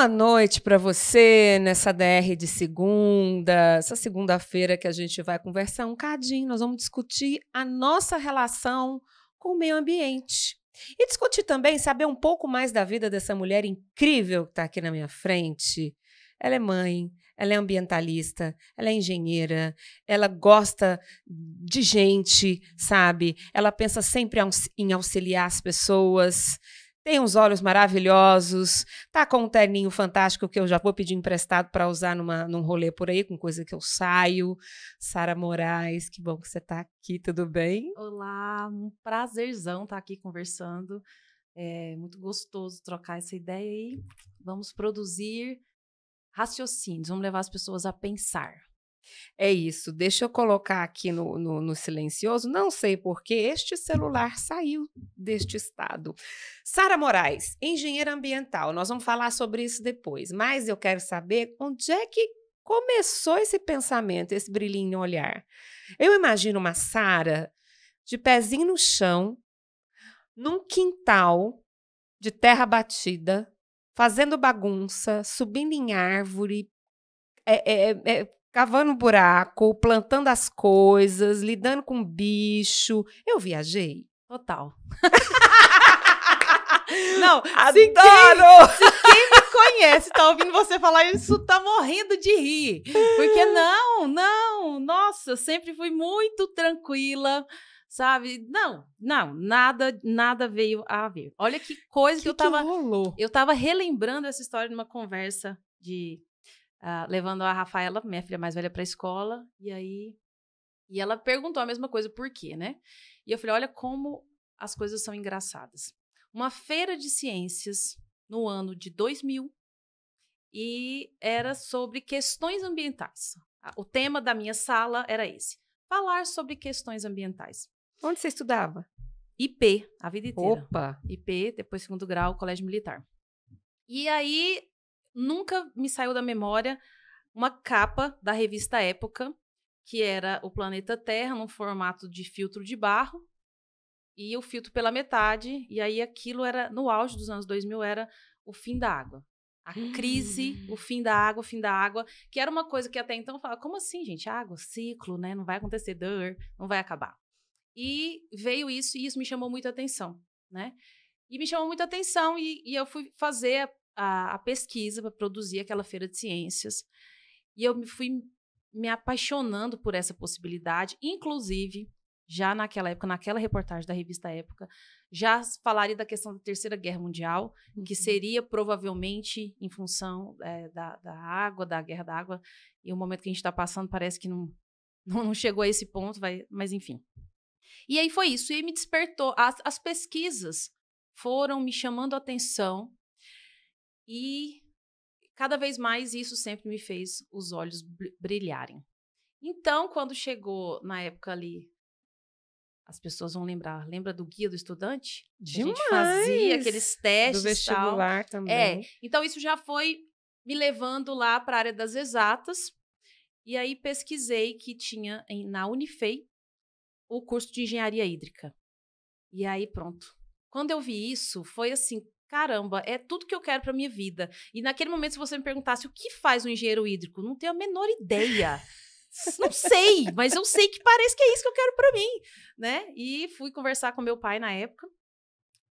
Boa noite para você nessa DR de segunda, essa segunda-feira que a gente vai conversar um cadinho, nós vamos discutir a nossa relação com o meio ambiente. E discutir também, saber um pouco mais da vida dessa mulher incrível que está aqui na minha frente. Ela é mãe, ela é ambientalista, ela é engenheira, ela gosta de gente, sabe? Ela pensa sempre em auxiliar as pessoas tem uns olhos maravilhosos, tá com um terninho fantástico que eu já vou pedir emprestado para usar numa, num rolê por aí, com coisa que eu saio. Sara Moraes, que bom que você tá aqui, tudo bem? Olá, um prazerzão estar tá aqui conversando. É muito gostoso trocar essa ideia aí. vamos produzir raciocínios, vamos levar as pessoas a pensar. É isso. Deixa eu colocar aqui no, no, no silencioso. Não sei por que este celular saiu deste estado. Sara Moraes, engenheira ambiental. Nós vamos falar sobre isso depois, mas eu quero saber onde é que começou esse pensamento, esse brilhinho no olhar. Eu imagino uma Sara de pezinho no chão, num quintal de terra batida, fazendo bagunça, subindo em árvore, é, é, é, é cavando buraco, plantando as coisas, lidando com bicho. Eu viajei. Total. Não, adoro! Se quem, se quem me conhece tá ouvindo você falar isso, tá morrendo de rir. Porque não, não, nossa, eu sempre fui muito tranquila, sabe? Não, não, nada, nada veio a ver. Olha que coisa que, que eu tava. Que rolou? Eu tava relembrando essa história numa conversa de uh, levando a Rafaela, minha filha mais velha, para a escola. E aí. E ela perguntou a mesma coisa, por quê, né? E eu falei: olha como as coisas são engraçadas. Uma feira de ciências no ano de 2000 e era sobre questões ambientais. O tema da minha sala era esse: falar sobre questões ambientais. Onde você estudava? IP, a vida inteira. Opa! IP, depois segundo grau, colégio militar. E aí nunca me saiu da memória uma capa da revista Época, que era o planeta Terra num formato de filtro de barro e o filtro pela metade, e aí aquilo era no auge dos anos 2000 era o fim da água. A crise, o hum. fim da água, o fim da água, que era uma coisa que até então eu falava, como assim, gente? Água, ciclo, né? Não vai acontecer, dor, não vai acabar. E veio isso e isso me chamou muita atenção, né? E me chamou muita atenção e, e eu fui fazer a, a pesquisa para produzir aquela feira de ciências. E eu me fui me apaixonando por essa possibilidade, inclusive já naquela época, naquela reportagem da revista Época, já falaria da questão da Terceira Guerra Mundial, que uhum. seria provavelmente em função é, da, da, água, da guerra da água, e o momento que a gente está passando parece que não, não, chegou a esse ponto, vai, mas enfim. E aí foi isso, e me despertou. As, as pesquisas foram me chamando a atenção e cada vez mais isso sempre me fez os olhos brilharem. Então, quando chegou na época ali, as pessoas vão lembrar, lembra do guia do estudante? Demais. A gente fazia aqueles testes do vestibular tal. também. É, então isso já foi me levando lá para a área das exatas. E aí pesquisei que tinha em, na Unifei o curso de engenharia hídrica. E aí pronto. Quando eu vi isso, foi assim, caramba, é tudo que eu quero para minha vida. E naquele momento, se você me perguntasse o que faz um engenheiro hídrico, não tenho a menor ideia. não sei, mas eu sei que parece que é isso que eu quero para mim, né? E fui conversar com meu pai na época.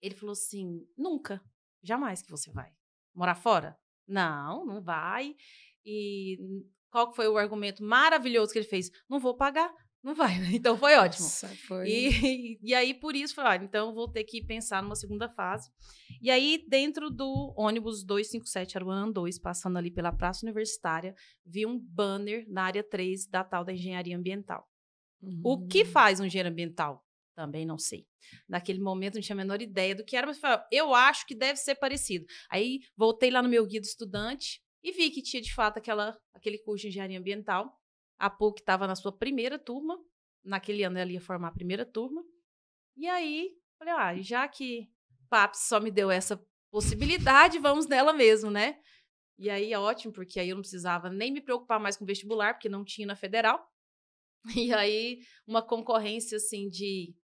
Ele falou assim: "Nunca, jamais que você vai morar fora? Não, não vai". E qual foi o argumento maravilhoso que ele fez? Não vou pagar, não vai, né? Então foi ótimo. Nossa, foi. E, e aí, por isso, falei, ah, então vou ter que pensar numa segunda fase. E aí, dentro do ônibus 257 Aruanã 2, passando ali pela Praça Universitária, vi um banner na área 3 da tal da engenharia ambiental. Uhum. O que hum. faz um engenheiro ambiental? Também não sei. Naquele momento não tinha a menor ideia do que era, mas falei, ah, eu acho que deve ser parecido. Aí voltei lá no meu guia do estudante e vi que tinha de fato aquela, aquele curso de engenharia ambiental. A PUC estava na sua primeira turma, naquele ano ela ia formar a primeira turma. E aí, falei, ah, já que PAPS só me deu essa possibilidade, vamos nela mesmo, né? E aí, ótimo, porque aí eu não precisava nem me preocupar mais com vestibular, porque não tinha na federal. E aí, uma concorrência, assim, de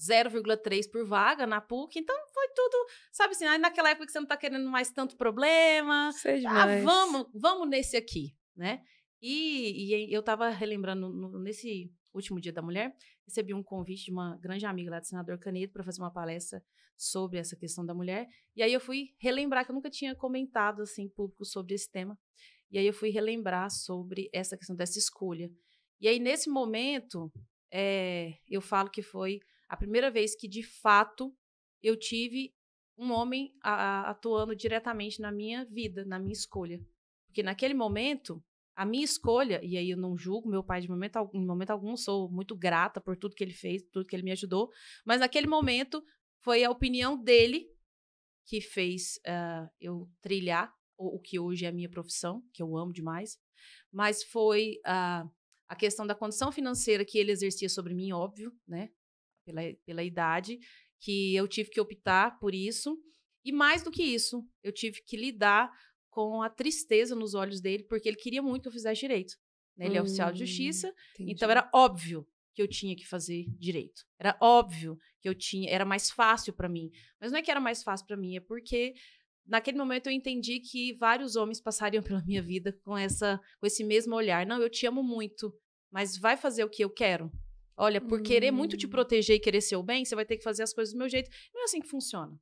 0,3 por vaga na PUC. Então, foi tudo, sabe assim, aí naquela época que você não tá querendo mais tanto problema. Sei ah, mais. vamos, vamos nesse aqui, né? E, e eu estava relembrando, no, nesse último dia da mulher, recebi um convite de uma grande amiga lá do senador Canedo para fazer uma palestra sobre essa questão da mulher. E aí eu fui relembrar que eu nunca tinha comentado assim público sobre esse tema. E aí eu fui relembrar sobre essa questão dessa escolha. E aí nesse momento é, eu falo que foi a primeira vez que de fato eu tive um homem a, a, atuando diretamente na minha vida, na minha escolha, porque naquele momento a minha escolha, e aí eu não julgo meu pai de momento, em momento algum, sou muito grata por tudo que ele fez, tudo que ele me ajudou, mas naquele momento foi a opinião dele que fez uh, eu trilhar o, o, que hoje é a minha profissão, que eu amo demais, mas foi uh, a questão da condição financeira que ele exercia sobre mim, óbvio, né? Pela, pela idade, que eu tive que optar por isso. E mais do que isso, eu tive que lidar com a tristeza nos olhos dele, porque ele queria muito que eu fizesse direito. Né? Ele hum, é oficial de hum, justiça, então entendi. então era óbvio que eu tinha que fazer direito. Era óbvio que eu tinha, era mais fácil para mim. Mas não é que era mais fácil para mim, é porque naquele momento eu entendi que vários homens passariam pela minha vida com essa com esse mesmo olhar. Não, eu te amo muito, mas vai fazer o que eu quero. Olha, por hum. querer muito te hum. proteger e querer o bem, você vai ter que fazer as coisas do meu jeito. Não é assim que funciona,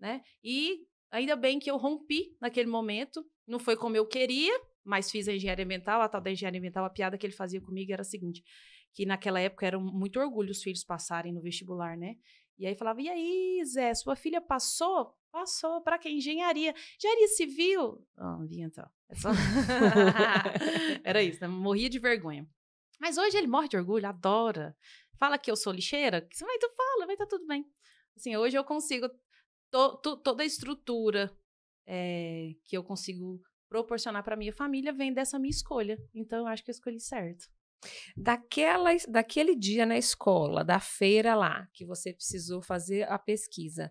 né? E Ainda bem que eu rompi naquele momento, não foi como eu queria, mas fiz a engenharia ambiental, a tal da engenharia ambiental, a piada que ele fazia comigo era a seguinte, que naquela época era muito orgulho os filhos passarem no vestibular, né? E aí falava, e aí, Zé, sua filha passou? Passou, para que engenharia? Engenharia civil? Ah, oh, então. É só... era isso, né? morria de vergonha. Mas hoje ele morre de orgulho, adora. Fala que eu sou lixeira, que tu fala, vai tá tudo bem. Assim, hoje eu consigo to, to, toda a estrutura é, que eu consigo proporcionar para minha família vem dessa minha escolha. Então, eu acho que eu escolhi certo. Daquela, daquele dia na escola, da feira lá, que você precisou fazer a pesquisa,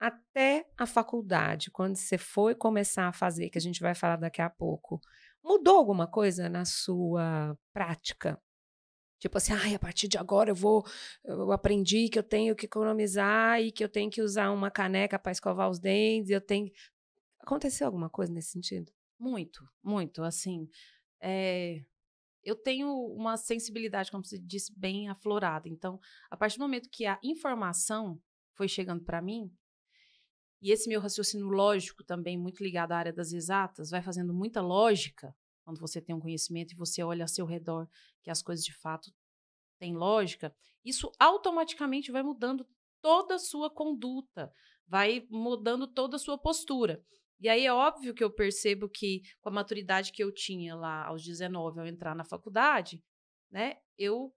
até a faculdade, quando você foi começar a fazer, que a gente vai falar daqui a pouco, mudou alguma coisa na sua prática? Tipo assim, ah, a partir de agora eu vou. Eu aprendi que eu tenho que economizar e que eu tenho que usar uma caneca para escovar os dentes. Eu tenho. Aconteceu alguma coisa nesse sentido? Muito, muito. Assim, é... eu tenho uma sensibilidade, como você disse, bem aflorada. Então, a partir do momento que a informação foi chegando para mim, e esse meu raciocínio lógico também, muito ligado à área das exatas, vai fazendo muita lógica, quando você tem um conhecimento e você olha ao seu redor que as coisas de fato têm lógica, isso automaticamente vai mudando toda a sua conduta, vai mudando toda a sua postura. E aí é óbvio que eu percebo que com a maturidade que eu tinha lá aos 19 ao entrar na faculdade, né, eu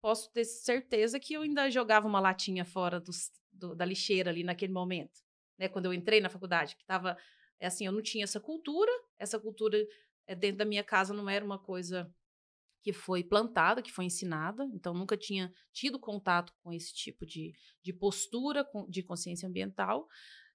posso ter certeza que eu ainda jogava uma latinha fora do, do, da lixeira ali naquele momento, né, quando eu entrei na faculdade, que estava é assim, eu não tinha essa cultura, essa cultura eh, dentro da minha casa não era uma coisa que foi plantada, que foi ensinada, então nunca tinha tido contato com esse tipo de, de postura de consciência ambiental.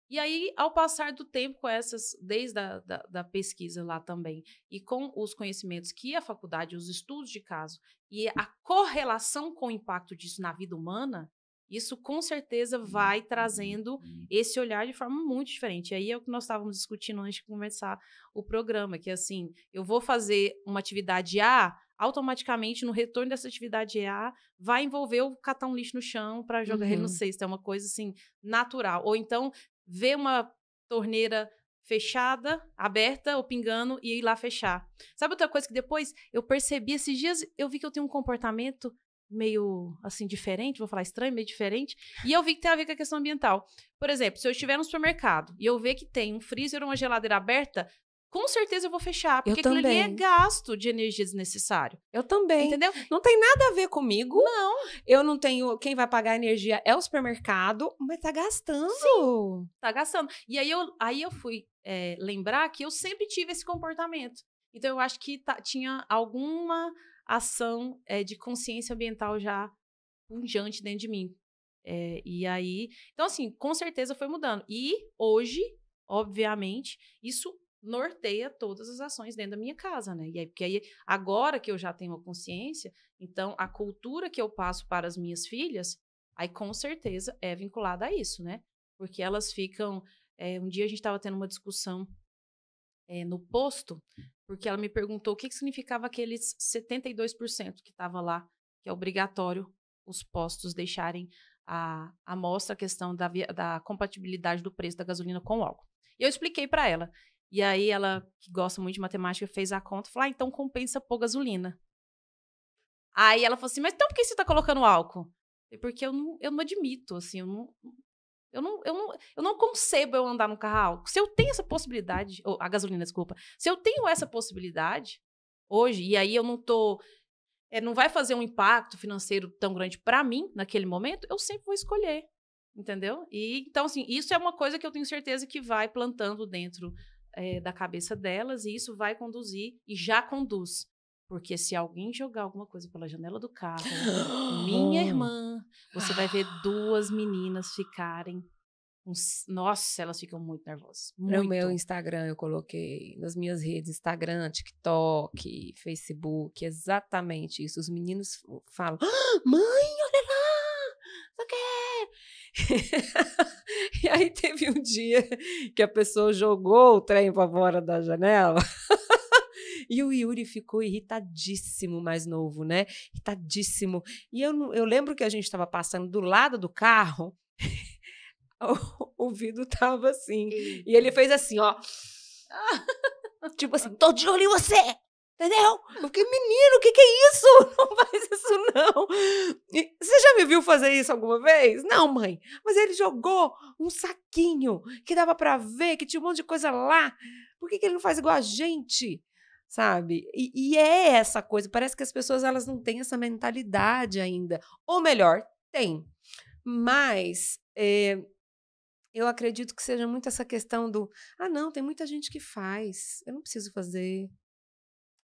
E aí, ao passar do tempo com essas, desde a da, da pesquisa lá também, e com os conhecimentos que a faculdade, os estudos de caso e a correlação com o impacto disso na vida humana, isso com certeza hum, vai trazendo hum. esse olhar de forma muito diferente. E aí é o que nós estávamos discutindo antes de começar o programa, que é assim, eu vou fazer uma atividade A, automaticamente no retorno dessa atividade A vai envolver o catar um lixo no chão para jogar uhum. ele no uhum. cesto, é uma coisa assim natural. Ou então ver uma torneira fechada, aberta ou pingando e ir lá fechar. Sabe outra coisa que depois eu percebi esses dias, eu vi que eu tenho um comportamento meio assim diferente, vou falar estranho, meio diferente, e eu vi que tem a ver com a questão ambiental. Por exemplo, se eu estiver no supermercado e eu ver que tem um freezer ou uma geladeira aberta, com certeza eu vou fechar, porque eu aquilo ali é gasto de energia desnecessário. Eu também. Entendeu? Não tem nada a ver comigo. Não. Eu não tenho. Quem vai pagar a energia é o supermercado, mas tá gastando. Sim, tá gastando. E aí eu, aí eu fui é, lembrar que eu sempre tive esse comportamento. Então eu acho que tá, tinha alguma ação é, de consciência ambiental já pungente dentro de mim. É, e aí, então assim, com certeza foi mudando. E hoje, obviamente, isso norteia todas as ações dentro da minha casa, né? E aí, porque aí, agora que eu já tenho a consciência, então a cultura que eu passo para as minhas filhas, aí com certeza é vinculada a isso, né? Porque elas ficam. É, um dia a gente estava tendo uma discussão é, no posto, porque ela me perguntou o que, que significava aqueles 72% que estava lá, que é obrigatório os postos deixarem a amostra, a questão da, via, da compatibilidade do preço da gasolina com o álcool. E eu expliquei para ela. E aí ela, que gosta muito de matemática, fez a conta, falou, ah, então compensa pôr gasolina. Aí ela falou assim, mas então por que você está colocando álcool? Porque eu não, eu não admito, assim, eu não, eu não, eu, não, eu não concebo eu andar no carro alto. Se eu tenho essa possibilidade, ou a gasolina, desculpa, se eu tenho essa possibilidade hoje, e aí eu não tô. É, não vai fazer um impacto financeiro tão grande para mim naquele momento, eu sempre vou escolher. Entendeu? E então, assim, isso é uma coisa que eu tenho certeza que vai plantando dentro é, da cabeça delas, e isso vai conduzir e já conduz porque se alguém jogar alguma coisa pela janela do carro, minha irmã, você vai ver duas meninas ficarem. Uns... Nossa, elas ficam muito nervosas. Muito. No meu Instagram eu coloquei, nas minhas redes, Instagram, TikTok, Facebook, exatamente isso. Os meninos falam: ah, Mãe, olha lá! o que? É. e aí teve um dia que a pessoa jogou o trem para fora da janela. E o Yuri ficou irritadíssimo, mais novo, né? Irritadíssimo. E eu, eu lembro que a gente estava passando do lado do carro, o, o vidro tava assim. E ele fez assim, ó. tipo assim, tô de olho em você! Entendeu? Eu fiquei, menino, o que, que é isso? Não faz isso, não. E, você já me viu fazer isso alguma vez? Não, mãe. Mas ele jogou um saquinho que dava para ver, que tinha um monte de coisa lá. Por que, que ele não faz igual a gente? sabe? E, e, é essa coisa. Parece que as pessoas elas não têm essa mentalidade ainda. Ou melhor, tem. Mas é, eu acredito que seja muito essa questão do ah, não, tem muita gente que faz, eu não preciso fazer.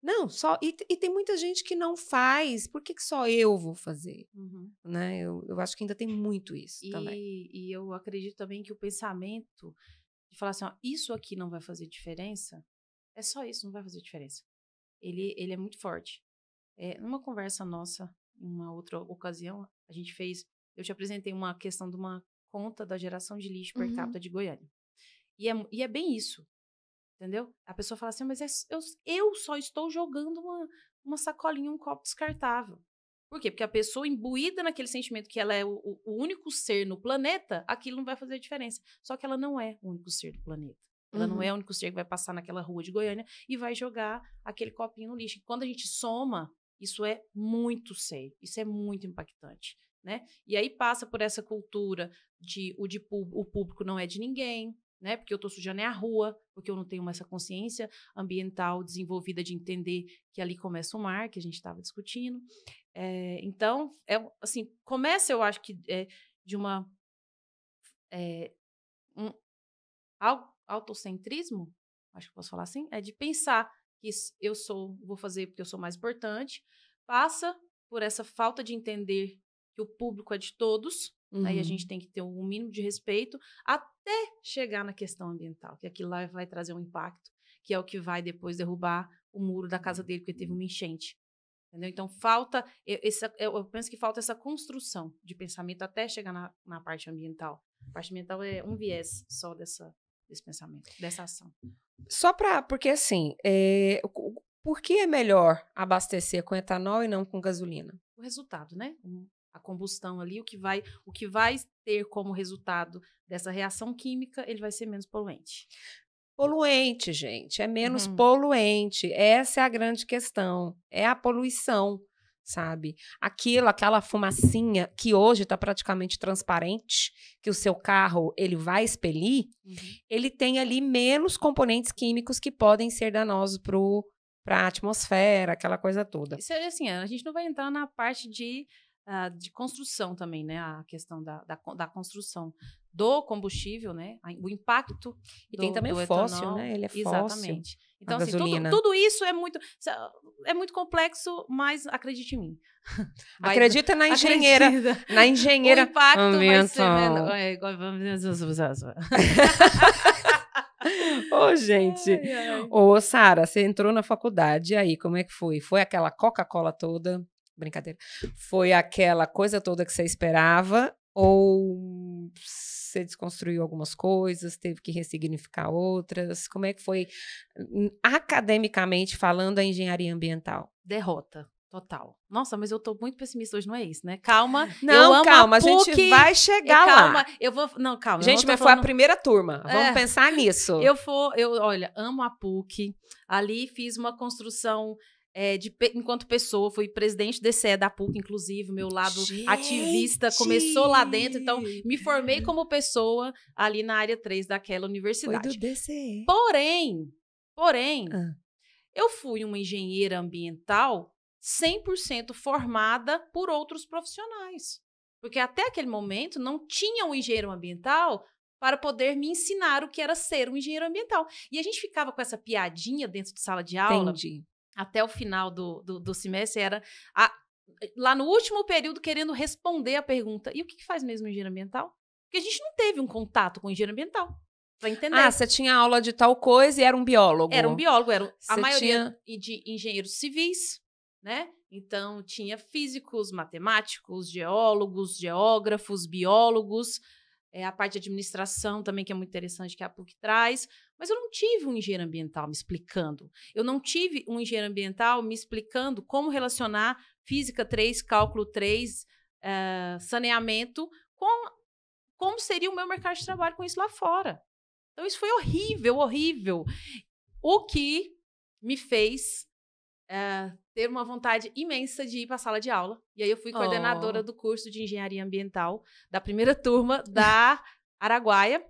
Não, só. E, e tem muita gente que não faz. Por que, que só eu vou fazer? Uhum. Né? Eu, eu acho que ainda tem muito isso e, também. E eu acredito também que o pensamento de falar assim, ó, isso aqui não vai fazer diferença, é só isso, não vai fazer diferença. Ele, ele é muito forte. É, numa conversa nossa, em uma outra ocasião, a gente fez. Eu te apresentei uma questão de uma conta da geração de lixo per uhum. capita de Goiânia. E é, e é bem isso. Entendeu? A pessoa fala assim, mas é, eu, eu só estou jogando uma, uma sacolinha, um copo descartável. Por quê? Porque a pessoa imbuída naquele sentimento que ela é o, o, único ser no planeta, aquilo não vai fazer diferença. Só que ela não é o único ser do planeta. Ela uhum. não é o único ser que vai passar naquela rua de Goiânia e vai jogar aquele copinho no lixo. quando a gente soma, isso é muito sério, isso é muito impactante. Né? E aí passa por essa cultura de o, de o público não é de ninguém, né? Porque eu estou sujando é a rua, porque eu não tenho essa consciência ambiental desenvolvida de entender que ali começa o mar, que a gente estava discutindo. É, então, é, assim, começa, eu acho que é, de uma. É, um, algo autocentrismo, acho que posso falar assim, é de pensar que eu sou, vou fazer porque eu sou mais importante, passa por essa falta de entender que o público é de todos, né, uhum. aí a gente tem que ter um mínimo de respeito até chegar na questão ambiental, que aquilo lá vai trazer um impacto, que é o que vai depois derrubar o muro da casa dele porque teve uma enchente. Entendeu? Então, falta. Esse, eu penso que falta essa construção de pensamento até chegar na, na parte ambiental. A parte ambiental é um viés só dessa, desse pensamento, dessa ação. Só para. Porque assim, é, por que é melhor abastecer com etanol e não com gasolina? O resultado, né? A combustão ali, o que vai, o que vai ter como resultado dessa reação química, ele vai ser menos poluente. Poluente, gente, é menos uhum. poluente. Essa é a grande questão. É a poluição sabe? Aquilo, aquela fumacinha que hoje está praticamente transparente, que o seu carro ele vai expelir, uhum. ele tem ali menos componentes químicos que podem ser danosos para a atmosfera, aquela coisa toda. Isso é assim, a gente não vai entrar na parte de, uh, de construção também, né? A questão da, da, da construção do combustível, né? O impacto. E do, tem também o fóssil, etanol. né? Ele é fóssil. Exatamente. Então, assim, tudo, tudo, isso é muito, é muito complexo, mas acredite em mim. Vai, acredita na engenheira. Acredita. Na engenheira. O impacto ambiental. vai ser. Ô, oh, gente. Ô, oh, Sara, você entrou na faculdade, aí como é que foi? Foi aquela Coca-Cola toda? Brincadeira. Foi aquela coisa toda que você esperava? Ou você desconstruiu algumas coisas, teve que ressignificar outras? Como é que foi, hum, academicamente falando, a engenharia ambiental? Derrota. Total. Nossa, mas eu tô muito pessimista hoje, não é isso, né? Calma. Não, calma, a, PUC, a, gente vai chegar calma, lá. Calma, eu vou. Não, calma. Gente, mas falando... foi a primeira turma. É. Vamos é, pensar nisso. Eu for, eu, olha, amo a PUC. Ali fiz uma construção é, de, enquanto pessoa, fui presidente DCE é da PUC, inclusive, meu lado Gente! ativista começou lá dentro, então me formei como pessoa ali na área 3 daquela universidade. Foi do DCE. É. Porém, porém, ah. eu fui uma engenheira ambiental 100% formada por outros profissionais. Porque até aquele momento não tinha um engenheiro ambiental para poder me ensinar o que era ser um engenheiro ambiental. E a gente ficava com essa piadinha dentro de sala de aula. Entendi até o final do, do, do semestre era a, lá no último período querendo responder a pergunta: e o que, que faz mesmo engenheiro ambiental? Porque a gente não teve um contato com engenheiro ambiental. para entender. Ah, você tinha aula de tal coisa e era um biólogo. Era um biólogo, era cê a maioria tinha... de engenheiros civis, né? Então tinha físicos, matemáticos, geólogos, geógrafos, biólogos, é, a parte de administração também, que é muito interessante, que a PUC traz. Mas eu não tive um engenheiro ambiental me explicando. Eu não tive um engenheiro ambiental me explicando como relacionar física 3, cálculo 3, uh, eh, saneamento com como seria o meu mercado de trabalho com isso lá fora. Então, isso foi horrível, horrível. O que me fez uh, ter uma vontade imensa de ir para a sala de aula. E aí, eu fui coordenadora oh. do curso de engenharia ambiental da primeira turma da Araguaia.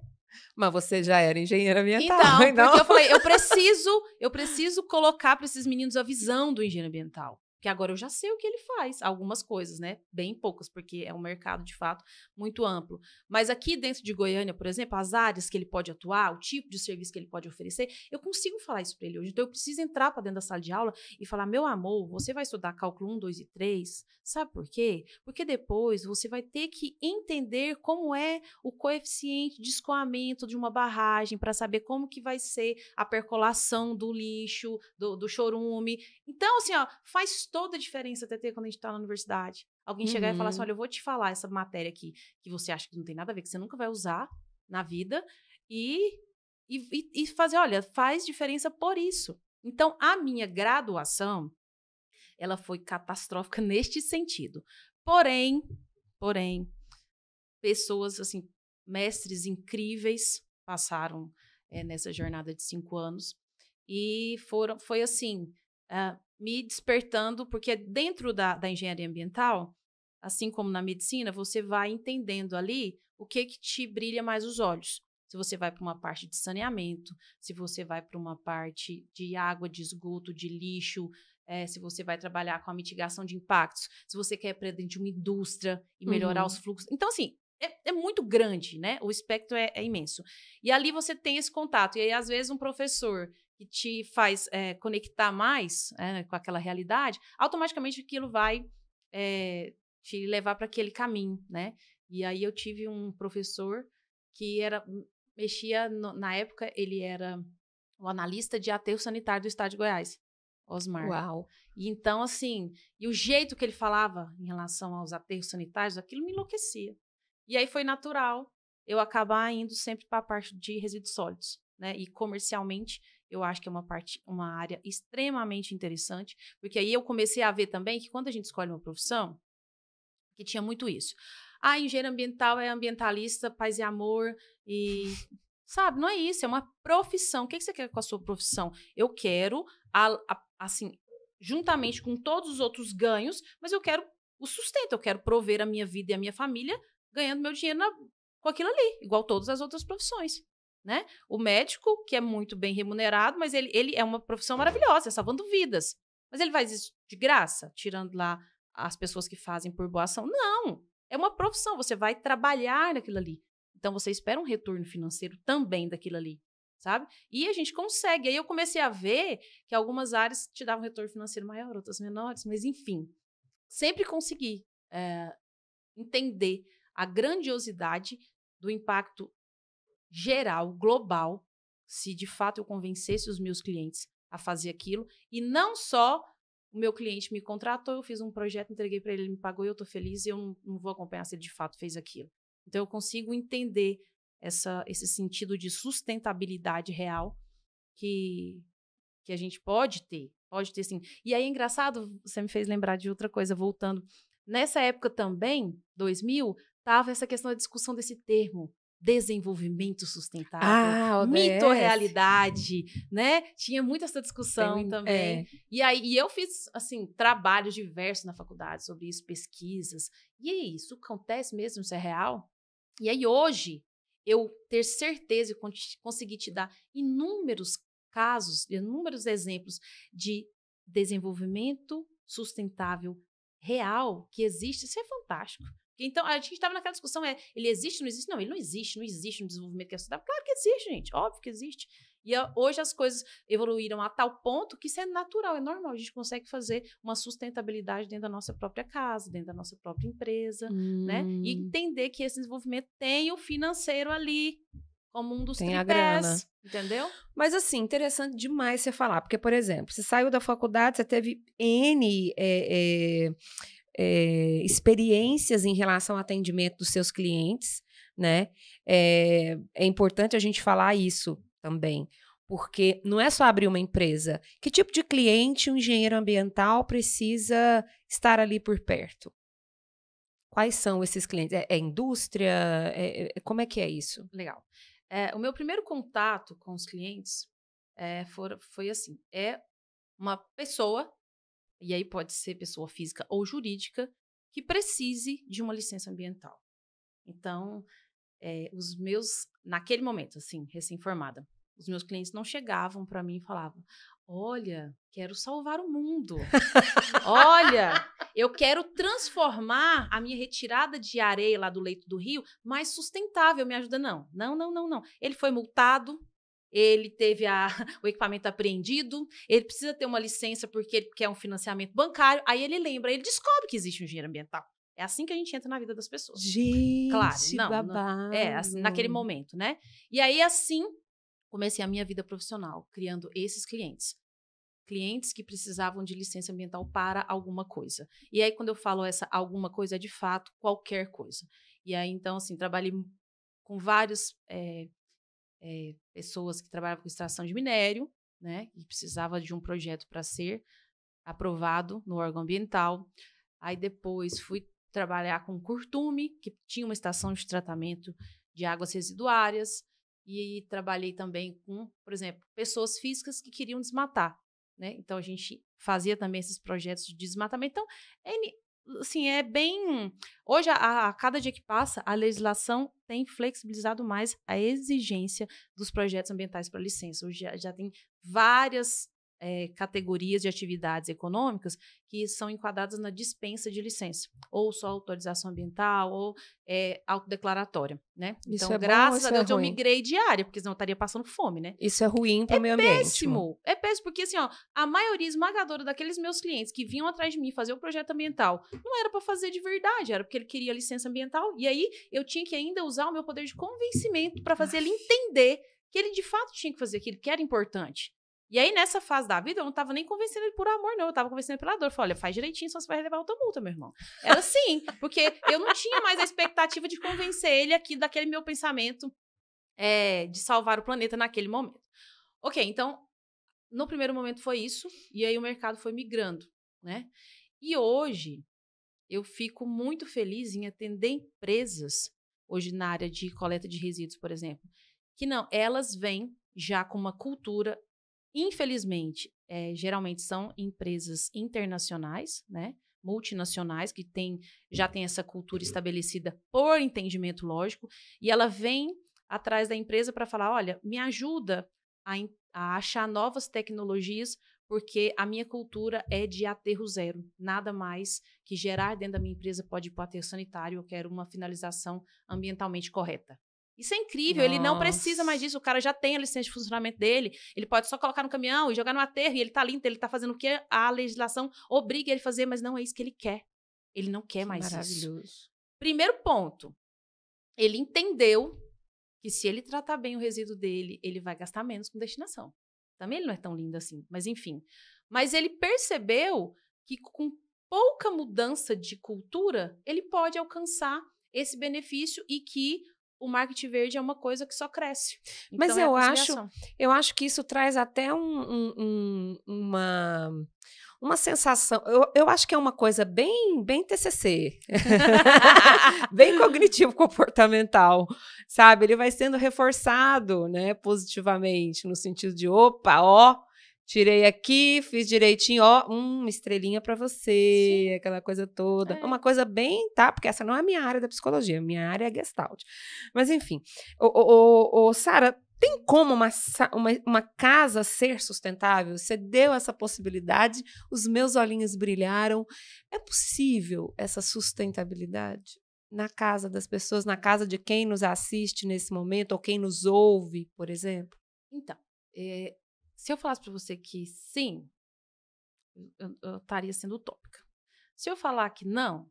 Mas você já era engenheira ambiental. Então, então... eu falei, eu preciso, eu preciso colocar para esses meninos a visão do engenheiro ambiental. Porque agora eu já sei o que ele faz, algumas coisas, né? Bem poucas, porque é um mercado, de fato, muito amplo. Mas aqui dentro de Goiânia, por exemplo, as áreas que ele pode atuar, o tipo de serviço que ele pode oferecer, eu consigo falar isso para ele hoje. Então, eu preciso entrar para dentro da sala de aula e falar: meu amor, você vai estudar cálculo 1, 2 e 3. Sabe por quê? Porque depois você vai ter que entender como é o coeficiente de escoamento de uma barragem para saber como que vai ser a percolação do lixo, do, do chorume. Então, assim, ó, faz toda a diferença, até ter quando a gente está na universidade. Alguém uhum. chegar e falar assim: uhum. olha, eu vou te falar essa matéria aqui que você acha que não tem nada a ver, que você nunca vai usar na vida, e, e, e fazer, olha, faz diferença por isso. Então, a minha graduação, ela foi catastrófica neste sentido. Porém, porém, pessoas, assim, mestres incríveis passaram é, nessa jornada de cinco anos e foram, foi assim, uh, me despertando, porque dentro da, da engenharia ambiental, assim como na medicina, você vai entendendo ali o que que te brilha mais os olhos. Se você vai para uma parte de saneamento, se você vai para uma parte de água, de esgoto, de lixo, é, se você vai trabalhar com a mitigação de impactos, se você quer de uma indústria e melhorar uhum. os fluxos. Então, assim, é, é, muito grande, né? O espectro é, é, imenso. E ali você tem esse contato. E aí, às vezes, um professor que te faz é, conectar mais é, com aquela realidade, automaticamente aquilo vai é, te levar para aquele caminho, né? E aí eu tive um professor que era hum, mexia no, na época ele era o analista de aterro sanitário do estado de Goiás, Osmar. Uau. E então assim, e o jeito que ele falava em relação aos aterros sanitários, aquilo me enlouquecia. E aí foi natural eu acabar indo sempre para a parte de resíduos sólidos, né? E comercialmente eu acho que é uma parte, uma área extremamente interessante, porque aí eu comecei a ver também que quando a gente escolhe uma profissão, que tinha muito isso. Ah, engenheiro ambiental é ambientalista, paz e amor e sabe, não é isso, é uma profissão. O que, você quer com a sua profissão? Eu quero a, a, assim, juntamente com todos os outros ganhos, mas eu quero o sustento, eu quero prover a minha vida e a minha família ganhando meu dinheiro na, com aquilo ali, igual todas as outras profissões né? O médico, que é muito bem remunerado, mas ele, ele é uma profissão maravilhosa, é salvando vidas. Mas ele faz isso de graça, tirando lá as pessoas que fazem por boa ação. Não! É uma profissão, você vai trabalhar naquilo ali. Então você espera um retorno financeiro também daquilo ali, sabe? E a gente consegue. Aí eu comecei a ver que algumas áreas te davam retorno financeiro maior, outras menores, mas enfim. Sempre consegui é, entender a grandiosidade do impacto geral, global, se de fato eu convencesse os meus clientes a fazer aquilo e não só o meu cliente me contratou, eu fiz um projeto, entreguei para ele, ele me pagou e eu estou feliz e eu não, não, vou acompanhar se ele de fato fez aquilo. Então eu consigo entender essa, esse sentido de sustentabilidade real que, que a gente pode ter, pode ter sim. E aí, engraçado, você me fez lembrar de outra coisa, voltando. Nessa época também, 2000, estava essa questão da discussão desse termo, desenvolvimento sustentável, ah, mito realidade, né? Tinha muita essa discussão Tem, também. É. E aí e eu fiz assim trabalhos diversos na faculdade sobre isso, pesquisas. E é isso acontece mesmo, isso é real? E aí hoje eu ter certeza e conseguir te dar inúmeros casos, inúmeros exemplos de desenvolvimento sustentável real que existe, isso é fantástico. Então, a gente estava naquela discussão, é, ele existe, não existe? Não, ele não existe, não existe no desenvolvimento que é sustentável. Claro que existe, gente, óbvio que existe. E ah, hoje as coisas evoluíram a tal ponto que isso é natural, é normal. A gente consegue fazer uma sustentabilidade dentro da nossa própria casa, dentro da nossa própria empresa, hum. né? E hum. entender que esse desenvolvimento tem o financeiro ali como um dos tem tripés, a grana. entendeu? Mas assim, interessante demais você falar, porque, por exemplo, você saiu da faculdade, você teve N... É, é é, experiências em relação ao atendimento dos seus clientes, né? É, é importante a gente falar isso também, porque não é só abrir uma empresa. Que tipo de cliente um engenheiro ambiental precisa estar ali por perto? Quais são esses clientes? É, é indústria? É, é, como é que é isso? Legal. É, o meu primeiro contato com os clientes eh, for, foi assim: é uma pessoa e aí pode ser pessoa física ou jurídica, que precise de uma licença ambiental. Então, é, os meus, naquele momento, assim, recém-formada, os meus clientes não chegavam para mim e falavam: Olha, quero salvar o mundo. Olha, eu quero transformar a minha retirada de areia lá do leito do rio mais sustentável. Me ajuda, não. Não, não, não, não. Ele foi multado, ele teve a, o equipamento apreendido, ele precisa ter uma licença porque ele quer um financiamento bancário. Aí ele lembra, ele descobre que existe um engenheiro ambiental. É assim que a gente entra na vida das pessoas. Gente, claro, não, babado. não é assim, naquele momento, né? E aí assim comecei a minha vida profissional, criando esses clientes clientes que precisavam de licença ambiental para alguma coisa. E aí, quando eu falo essa alguma coisa, é de fato qualquer coisa. E aí, então, assim, trabalhei com vários é, é, pessoas que trabalhavam com extração de minério, né, e precisava de um projeto para ser aprovado no órgão ambiental. Aí depois fui trabalhar com curtume, que tinha uma estação de tratamento de águas residuárias, e trabalhei também com, por exemplo, pessoas físicas que queriam desmatar, né? Então a gente fazia também esses projetos de desmatamento. Então, N, assim, é bem. Hoje, a, a, cada dia que passa, a legislação tem flexibilizado mais a exigência dos projetos ambientais para licença. Hoje já, já tem várias é, categorias de atividades econômicas que são enquadradas na dispensa de licença, ou só autorização ambiental, ou é, autodeclaratória, né? Isso então, é graças bom, a é Deus, eu migrei de porque senão eu estaria passando fome, né? Isso é ruim para o é meio ambiente. É péssimo, é péssimo, porque assim, ó, a maioria esmagadora daqueles meus clientes que vinham atrás de mim fazer o projeto ambiental, não era para fazer de verdade, era porque ele queria licença ambiental, e aí eu tinha que ainda usar o meu poder de convencimento para fazer Ai. ele entender que ele de fato tinha que fazer aquilo que era importante. E aí, nessa fase da vida, eu não tava nem convencendo ele por amor, não. Eu tava convencendo pela dor. Eu falei, olha, faz direitinho, senão você vai levar outra multa, meu irmão. Ela, sim, porque eu não tinha mais a expectativa de convencer ele aqui daquele meu pensamento é, de salvar o planeta naquele momento. Ok, então, no primeiro momento foi isso. E aí o mercado foi migrando, né? E hoje, eu fico muito feliz em atender empresas, hoje na área de coleta de resíduos, por exemplo, que não, elas vêm já com uma cultura Infelizmente, é, geralmente são empresas internacionais, né? multinacionais que tem, hum. já tem essa cultura estabelecida por entendimento lógico e ela vem atrás da empresa para falar, olha, me ajuda a, a achar novas tecnologias porque a minha cultura é de aterro zero, nada mais que gerar dentro da minha empresa pode ir para o aterro sanitário, eu quero uma finalização ambientalmente correta. Isso é incrível, Nossa. ele não precisa mais disso, o cara já tem a licença de funcionamento dele, ele pode só colocar no caminhão e jogar no aterro, e ele tá limpo, ele tá fazendo o que a legislação obriga ele a fazer, mas não é isso que ele quer. Ele não quer que mais maravilhoso. isso. Primeiro ponto, ele entendeu que se ele tratar bem o resíduo dele, ele vai gastar menos com destinação. Também ele não é tão lindo assim, mas enfim. Mas ele percebeu que com pouca mudança de cultura, ele pode alcançar esse benefício e que o marketing verde é uma coisa que só cresce. Então, Mas é eu é acho, eu acho que isso traz até um, um, uma uma sensação. Eu, eu acho que é uma coisa bem bem TCC, bem cognitivo comportamental, sabe? Ele vai sendo reforçado, né, positivamente no sentido de opa, ó, Tirei aqui, fiz direitinho, ó, hum, uma estrelinha para você, Sim. aquela coisa toda. É. Uma coisa bem, tá? Porque essa não é a minha área da psicologia, minha área é gestalt. Mas enfim, o Sara, tem como uma, uma, uma, casa ser sustentável? Você deu essa possibilidade, os meus olhinhos brilharam. É possível essa sustentabilidade? Na casa das pessoas, na casa de quem nos assiste nesse momento, ou quem nos ouve, por exemplo? Então, é, se eu falasse para você que sim, eu, estaria sendo utópica. Se eu falar que não,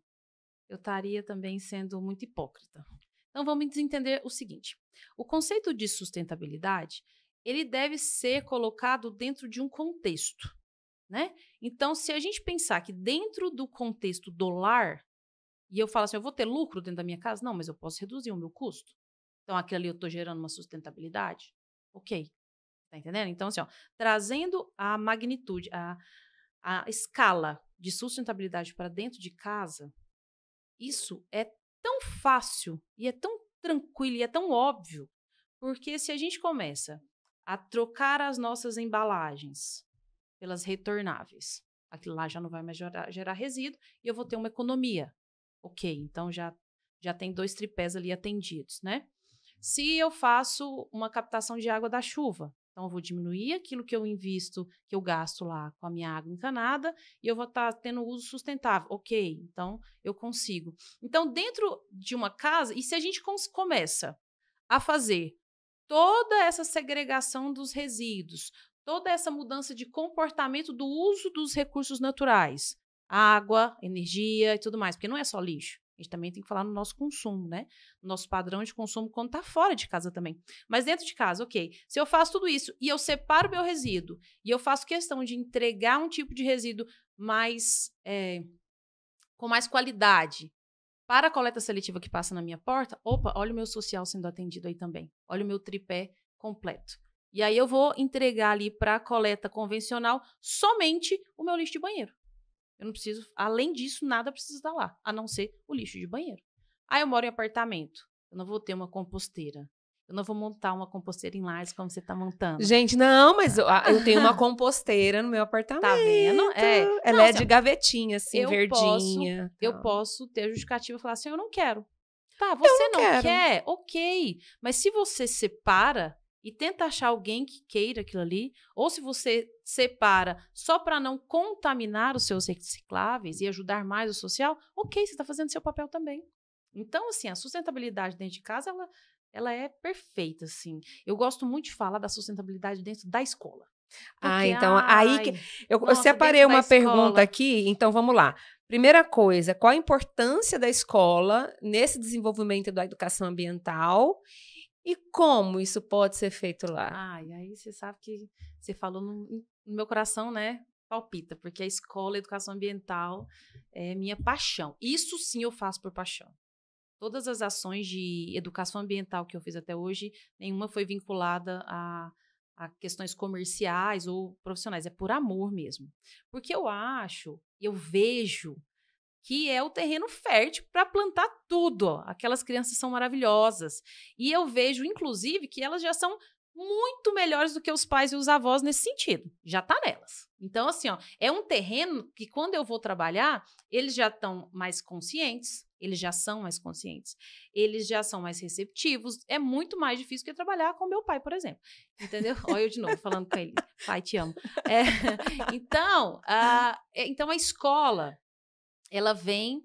eu estaria também sendo muito hipócrita. Então vamos entender o seguinte: o conceito de sustentabilidade ele deve ser colocado dentro de um contexto, né? Então, se a gente pensar que dentro do contexto do lar, e eu falo assim, eu vou ter lucro dentro da minha casa? Não, mas eu posso reduzir o meu custo. Então, aquilo ali eu estou gerando uma sustentabilidade? Ok. Tá entendendo? Então, assim, ó, trazendo a magnitude, a, a escala de sustentabilidade para dentro de casa, isso é tão fácil e é tão tranquilo e é tão óbvio, porque se a gente começa a trocar as nossas embalagens pelas retornáveis, aquilo lá já não vai mais gerar, gerar resíduo e eu vou ter uma economia. Ok, então já, já tem dois tripés ali atendidos, né? Se eu faço uma captação de água da chuva, então, eu vou diminuir aquilo que eu invisto, que eu gasto lá com a minha água encanada, e eu vou estar tá tendo uso sustentável. Ok, então eu consigo. Então, dentro de uma casa, e se a gente começa a fazer toda essa segregação dos resíduos, toda essa mudança de comportamento do uso dos recursos naturais, água, energia e tudo mais, porque não é só lixo. A gente também tem que falar no nosso consumo, né? Nosso padrão de consumo quando tá fora de casa também. Mas dentro de casa, ok. Se eu faço tudo isso e eu separo meu resíduo e eu faço questão de entregar um tipo de resíduo mais é, com mais qualidade para a coleta seletiva que passa na minha porta, opa, olha o meu social sendo atendido aí também. Olha o meu tripé completo. E aí eu vou entregar ali para a coleta convencional somente o meu lixo de banheiro. Eu não preciso, além disso, nada precisa estar lá, a não ser o lixo de banheiro. Ah, eu moro em apartamento. Eu não vou ter uma composteira. Eu não vou montar uma composteira em lajes como você está montando. Gente, não, mas tá. eu, ah, eu, tenho uma composteira no meu apartamento. Tá vendo? É. Ela não, é de gavetinha, assim, eu verdinha. Posso, eu posso ter a justificativa e falar assim: eu não quero. Tá, você eu não, não quer, ok. Mas se você separa, e tenta achar alguém que queira aquilo ali, ou se você separa só para não contaminar os seus recicláveis e ajudar mais o social, ok, você está fazendo seu papel também. Então, assim, a sustentabilidade dentro de casa, ela, ela é perfeita, assim. Eu gosto muito de falar da sustentabilidade dentro da escola. Ah, porque, ah, então ai, aí que eu, nossa, eu separei uma pergunta aqui, então vamos lá. Primeira coisa, qual a importância da escola nesse desenvolvimento da educação ambiental e como isso pode ser feito lá? Ah, e aí você sabe que você falou no, no meu coração, né? Palpita, porque a escola, a educação ambiental é minha paixão. Isso sim eu faço por paixão. Todas as ações de educação ambiental que eu fiz até hoje, nenhuma foi vinculada a, a questões comerciais ou profissionais. É por amor mesmo. Porque eu acho, eu vejo que é o terreno fértil para plantar tudo. Aquelas crianças são maravilhosas. E eu vejo, inclusive, que elas já são muito melhores do que os pais e os avós nesse sentido. Já tá nelas. Então, assim, ó, é um terreno que quando eu vou trabalhar, eles já estão mais conscientes, eles já são mais conscientes, eles já são mais receptivos. É muito mais difícil que trabalhar com meu pai, por exemplo. Entendeu? Olha eu de novo falando com ele. Pai, te amo. É, então, a, ah, é, então, a escola ela vem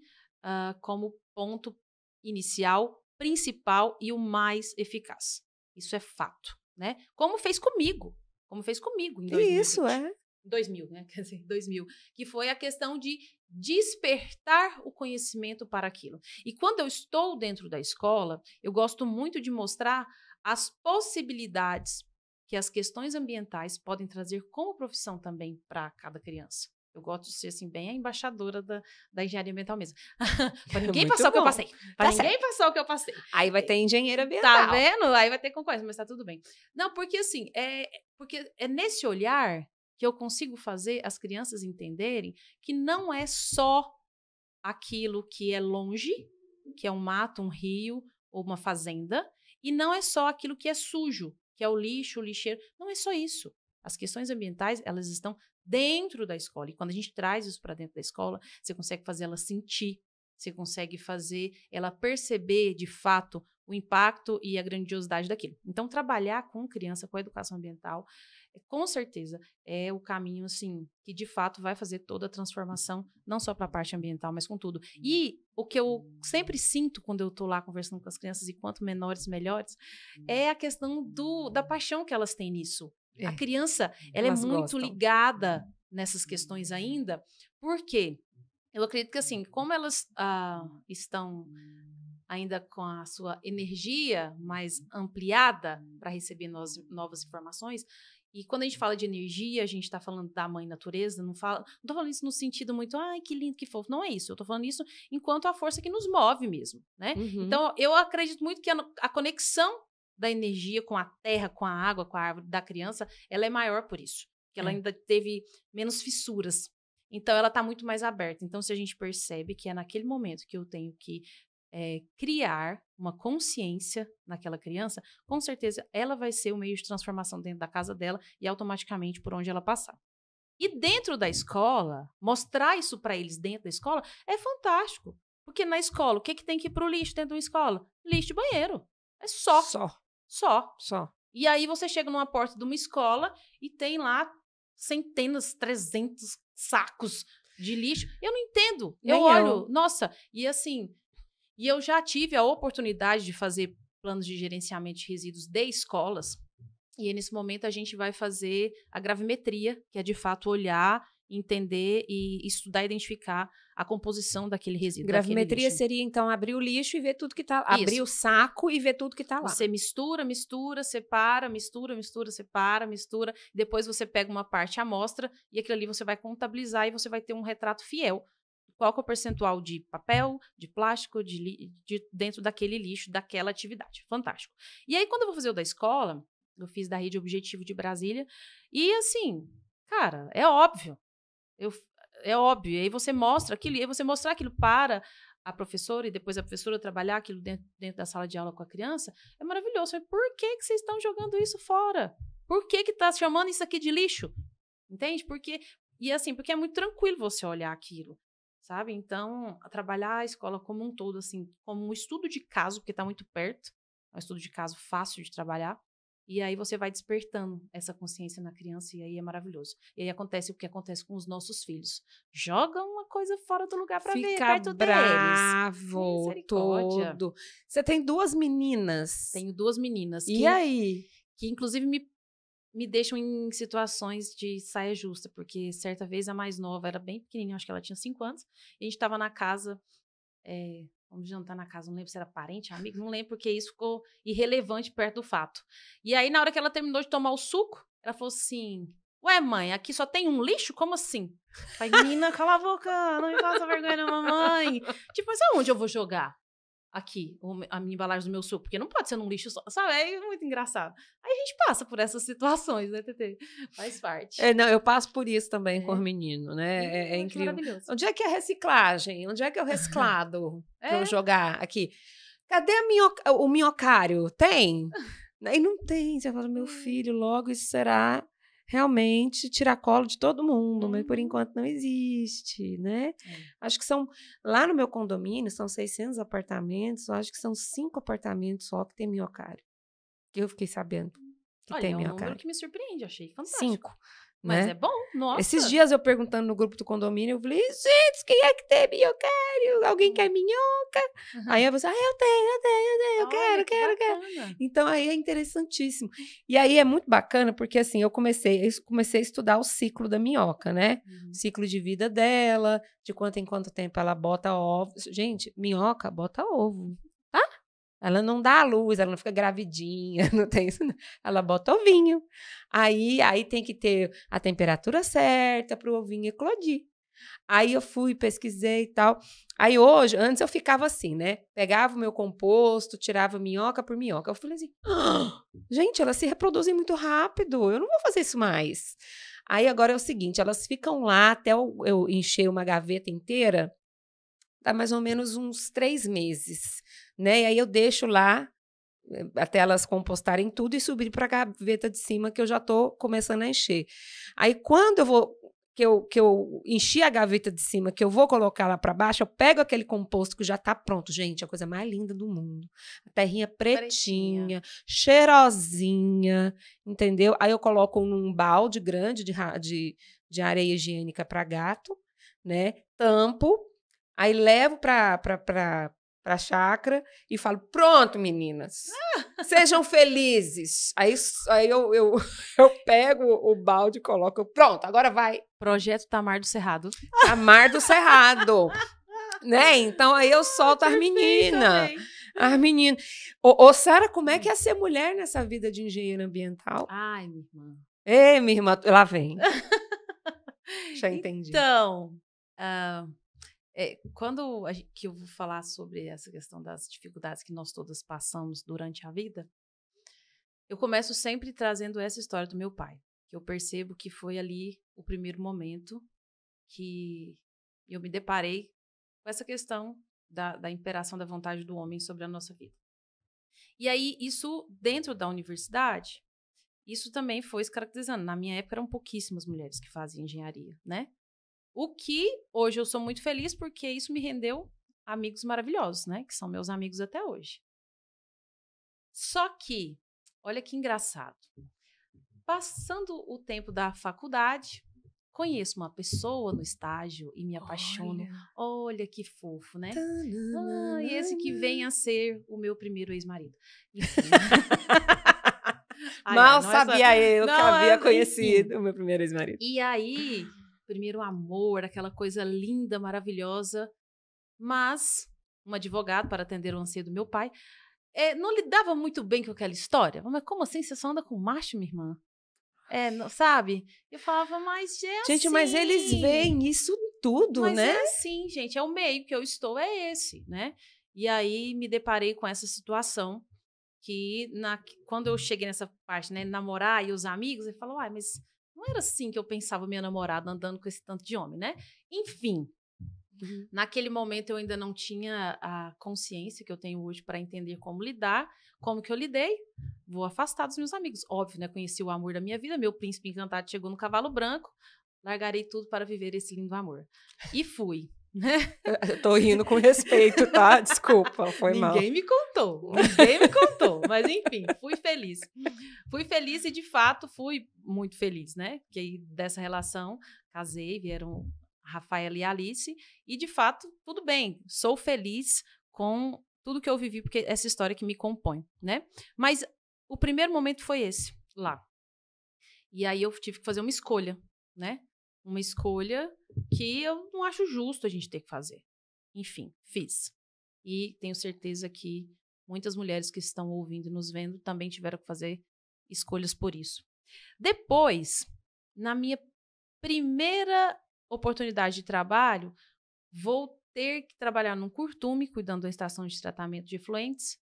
uh, como ponto inicial, principal e o mais eficaz. Isso é fato, né? Como fez comigo, como fez comigo em 2020. Isso, é. 2000, né? Quer dizer, 2000, que foi a questão de despertar o conhecimento para aquilo. E quando eu estou dentro da escola, eu gosto muito de mostrar as possibilidades que as questões ambientais podem trazer como profissão também para cada criança. Eu gosto de ser, assim, bem a embaixadora da, da engenharia ambiental mesmo. pra ninguém Muito passar bom. o que eu passei. Pra tá ninguém certo. passar o que eu passei. Aí vai ter engenheira tá ambiental. Tá vendo? Aí vai ter concorrência, mas tá tudo bem. Não, porque assim, é, porque é nesse olhar que eu consigo fazer as crianças entenderem que não é só aquilo que é longe, que é um mato, um rio ou uma fazenda, e não é só aquilo que é sujo, que é o lixo, o lixeiro. Não é só isso. As questões ambientais, elas estão dentro da escola. E quando a gente traz isso para dentro da escola, você consegue fazer ela sentir, você consegue fazer ela perceber de fato o impacto e a grandiosidade daquilo. Então, trabalhar com criança, com educação ambiental, é, com certeza é o caminho assim que de fato vai fazer toda a transformação, não só para a parte ambiental, mas com tudo. E o que eu sempre sinto quando eu estou lá conversando com as crianças, e quanto menores, melhores, é a questão do, da paixão que elas têm nisso. É. A criança, ela é Elas é muito gostam. ligada uhum. nessas uhum. questões ainda, porque eu acredito que assim, como elas ah, estão ainda com a sua energia mais ampliada para receber novas, novas informações, e quando a gente fala de energia, a gente está falando da mãe natureza, não fala, não falando isso no sentido muito, ai, que lindo, que fofo. Não é isso. Eu estou falando isso enquanto a força que nos move mesmo, né? Uhum. Então, eu acredito muito que a, a, conexão da energia com a terra, com a água, com a árvore da criança, ela é maior por isso. que ela é. ainda teve menos fissuras. Então, ela está muito mais aberta. Então, se a gente percebe que é naquele momento que eu tenho que é, criar uma consciência naquela criança, com certeza ela vai ser o meio de transformação dentro da casa dela e automaticamente por onde ela passar. E dentro da escola, mostrar isso para eles dentro da escola é fantástico. Porque na escola, o que, que tem que ir para o lixo dentro da escola? Lixo e banheiro. É só. Só. Só. Só. E aí você chega numa porta de uma escola e tem lá centenas, trezentos sacos de lixo. Eu não entendo. Nem eu olho, eu. nossa, e assim, e eu já tive a oportunidade de fazer planos de gerenciamento de resíduos de escolas. E nesse momento a gente vai fazer a gravimetria, que é de fato olhar entender e estudar, identificar a composição daquele resíduo. Gravimetria seria então abrir o lixo e ver tudo que está lá. Abrir o saco e ver tudo que está lá. Você mistura, mistura, separa, mistura, mistura, separa, mistura. Depois você pega uma parte amostra e aquilo ali você vai contabilizar e você vai ter um retrato fiel. Qual é o percentual de papel, de plástico, de, li... de dentro daquele lixo, daquela atividade? Fantástico. E aí, quando eu vou fazer o da escola, eu fiz da rede Objetivo de Brasília, e assim, cara, é óbvio. Eu, é óbvio. E aí você mostra aquilo, e aí você mostrar aquilo para a professora e depois a professora trabalhar aquilo dentro, dentro da sala de aula com a criança, é maravilhoso. Mas por que, que vocês estão jogando isso fora? Por que que está chamando isso aqui de lixo? Entende? Porque e assim, porque é muito tranquilo você olhar aquilo, sabe? Então, a trabalhar a escola como um todo assim, como um estudo de caso, porque está muito perto, é um estudo de caso fácil de trabalhar. E aí você vai despertando essa consciência na criança e aí é maravilhoso. E aí acontece o que acontece com os nossos filhos. Joga uma coisa fora do lugar para ver perto bravo deles. todo. Você tem duas meninas. Tenho duas meninas. E que, aí? Que inclusive me me deixam em situações de saia justa, porque certa vez a mais nova era é bem pequenininha, acho que ela tinha cinco anos, e a gente estava na casa é, Vamos jantar na casa, não lembro se era parente, amigo, não lembro, porque isso ficou irrelevante perto do fato. E aí, na hora que ela terminou de tomar o suco, ela falou assim: Ué, mãe, aqui só tem um lixo? Como assim? Falei, menina, cala a boca, não me faça vergonha mamãe. Tipo, mas aonde eu vou jogar? aqui, a minha embalagem do meu suco, porque não pode ser num lixo só, sabe? É muito engraçado. Aí a gente passa por essas situações, né, Tete? Faz parte. É, não, eu passo por isso também é. com o menino, né? É, é, é incrível. Onde é que é a reciclagem? Onde é que é o reciclado para eu é? jogar aqui? Cadê minho... o minhocário? Tem? Aí não tem. Você fala, meu filho, logo isso será realmente tirar colo de todo mundo, mas por uhum. enquanto não existe, né? É. Acho que são, lá no meu condomínio, são 600 apartamentos, acho que são cinco apartamentos só que tem que Eu fiquei sabendo que Olha, tem é um miocário. que me surpreende, achei fantástico. Cinco. Mas né? é bom, nossa. Esses dias eu perguntando no grupo do condomínio, eu falei, gente, quem é que tem minhocário? Alguém quer minhoca? Uhum. Aí eu falei, assim, ah, eu tenho, eu tenho, eu tenho, eu Olha, quero, quero, bacana. quero. Então aí é interessantíssimo. E aí é muito bacana, porque assim, eu comecei, eu comecei a estudar o ciclo da minhoca, né? Uhum. O ciclo de vida dela, de quanto em quanto tempo ela bota ovos. Gente, minhoca bota ovo. Ela não dá a luz, ela não fica gravidinha, não tem isso. Não. Ela bota ovinho. Aí, aí tem que ter a temperatura certa para o ovinho eclodir. Aí eu fui, pesquisei e tal. Aí hoje, antes eu ficava assim, né? Pegava o meu composto, tirava minhoca por minhoca. Eu falei assim: ah, gente, elas se reproduzem muito rápido, eu não vou fazer isso mais. Aí agora é o seguinte: elas ficam lá até eu, eu encher uma gaveta inteira, dá mais ou menos uns três meses né? E aí eu deixo lá eh, até elas compostarem tudo e subir para a gaveta de cima que eu já estou começando a encher. Aí quando eu vou que eu, que eu enchi a gaveta de cima, que eu vou colocar lá para baixo, eu pego aquele composto que já está pronto. Gente, é a coisa mais linda do mundo. A terrinha pretinha, pretinha, cheirosinha, entendeu? Aí eu coloco num balde grande de, de, de areia higiênica para gato, né? Tampo, aí levo para para a chácara e falo: pronto, meninas, sejam felizes. Aí, aí eu, eu, eu pego o balde e coloco: pronto, agora vai. Projeto Tamar do Cerrado. Tamar do Cerrado. né? Então aí eu ah, solto as meninas. As meninas. Ô, ô Sara, como é que é ser mulher nessa vida de engenheira ambiental? Ai, minha irmã. Ei, minha irmã, lá vem. Já entendi. Então, uh é, quando a, que eu vou falar sobre essa questão das dificuldades que nós todas passamos durante a vida, eu começo sempre trazendo essa história do meu pai, que eu percebo que foi ali o primeiro momento que eu me deparei com essa questão da, da imperação da vontade do homem sobre a nossa vida. E aí, isso dentro da universidade, isso também foi se caracterizando. Na minha época, eram pouquíssimas mulheres que faziam engenharia, né? O que hoje eu sou muito feliz porque isso me rendeu amigos maravilhosos, né? Que são meus amigos até hoje. Só que, olha que engraçado. Passando o tempo da faculdade, conheço uma pessoa no estágio e me apaixono. Olha, Olha que fofo, né? Tanana, esse que vem a ser o meu primeiro ex-marido. Mal é sabia é eu não, que havia conhecido Enfim. o meu primeiro ex-marido. E aí, primeiro amor, aquela coisa linda, maravilhosa. Mas um advogado para atender o anseio do meu pai é, não lidava muito bem com aquela história. Mas como assim? Você só anda com macho, minha irmã? É, não, sabe? Eu falava, mas é Gente, assim. mas eles assim. veem isso tudo, mas né? É assim, gente. É o meio que eu estou, é esse, né? E aí me deparei com essa situação que na, quando eu cheguei nessa parte, né, namorar e os amigos, ele falou, uai, mas não era assim que eu pensava minha namorada andando com esse tanto de homem, né? Enfim, uhum. naquele momento eu ainda não tinha a consciência que eu tenho hoje para entender como lidar, como que eu lidei. Vou afastar dos meus amigos. Óbvio, né? Conheci o amor da minha vida, meu príncipe encantado chegou no cavalo branco, largarei tudo para viver esse lindo amor. E fui. Eu tô rindo com respeito, tá? Desculpa, foi Ninguém mal. Ninguém me contou. Ninguém me contou. Mas enfim, fui feliz. Fui feliz e de fato fui muito feliz, né? Porque dessa relação casei, vieram Rafael e Alice e de fato tudo bem. Sou feliz com tudo que eu vivi porque essa história que me compõe, né? Mas o primeiro momento foi esse, lá. E aí eu tive que fazer uma escolha, né? uma escolha que eu não acho justo a gente ter que fazer. Enfim, fiz. E tenho certeza que muitas mulheres que estão ouvindo e nos vendo também tiveram que fazer escolhas por isso. Depois, na minha primeira oportunidade de trabalho, vou ter que trabalhar num curtume, cuidando da estação de tratamento de efluentes,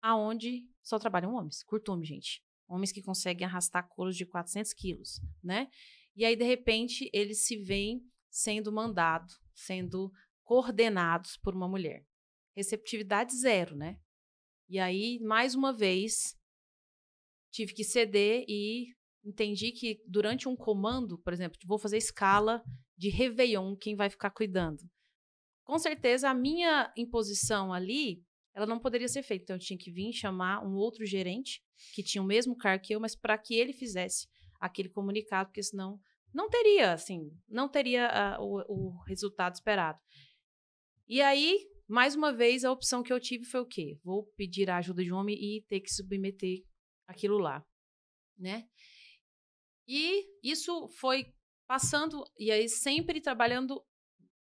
aonde só trabalham homens. Curtume, gente. Homens que conseguem arrastar colos de 400 quilos, né? E aí, de repente, eles se veem sendo mandado, sendo coordenados por uma mulher. Receptividade zero, né? E aí, mais uma vez, tive que ceder e entendi que durante um comando, por exemplo, vou fazer escala de Réveillon, quem vai ficar cuidando. Com certeza, a minha imposição ali, ela não poderia ser feita. Então, eu tinha que vir chamar um outro gerente, que tinha o mesmo cargo que eu, mas para que ele fizesse aquele comunicado, porque senão não teria, assim, não teria uh, o, o resultado esperado. E aí, mais uma vez, a opção que eu tive foi o quê? Vou pedir a ajuda de um homem e ter que submeter aquilo lá, né? E isso foi passando, e aí sempre trabalhando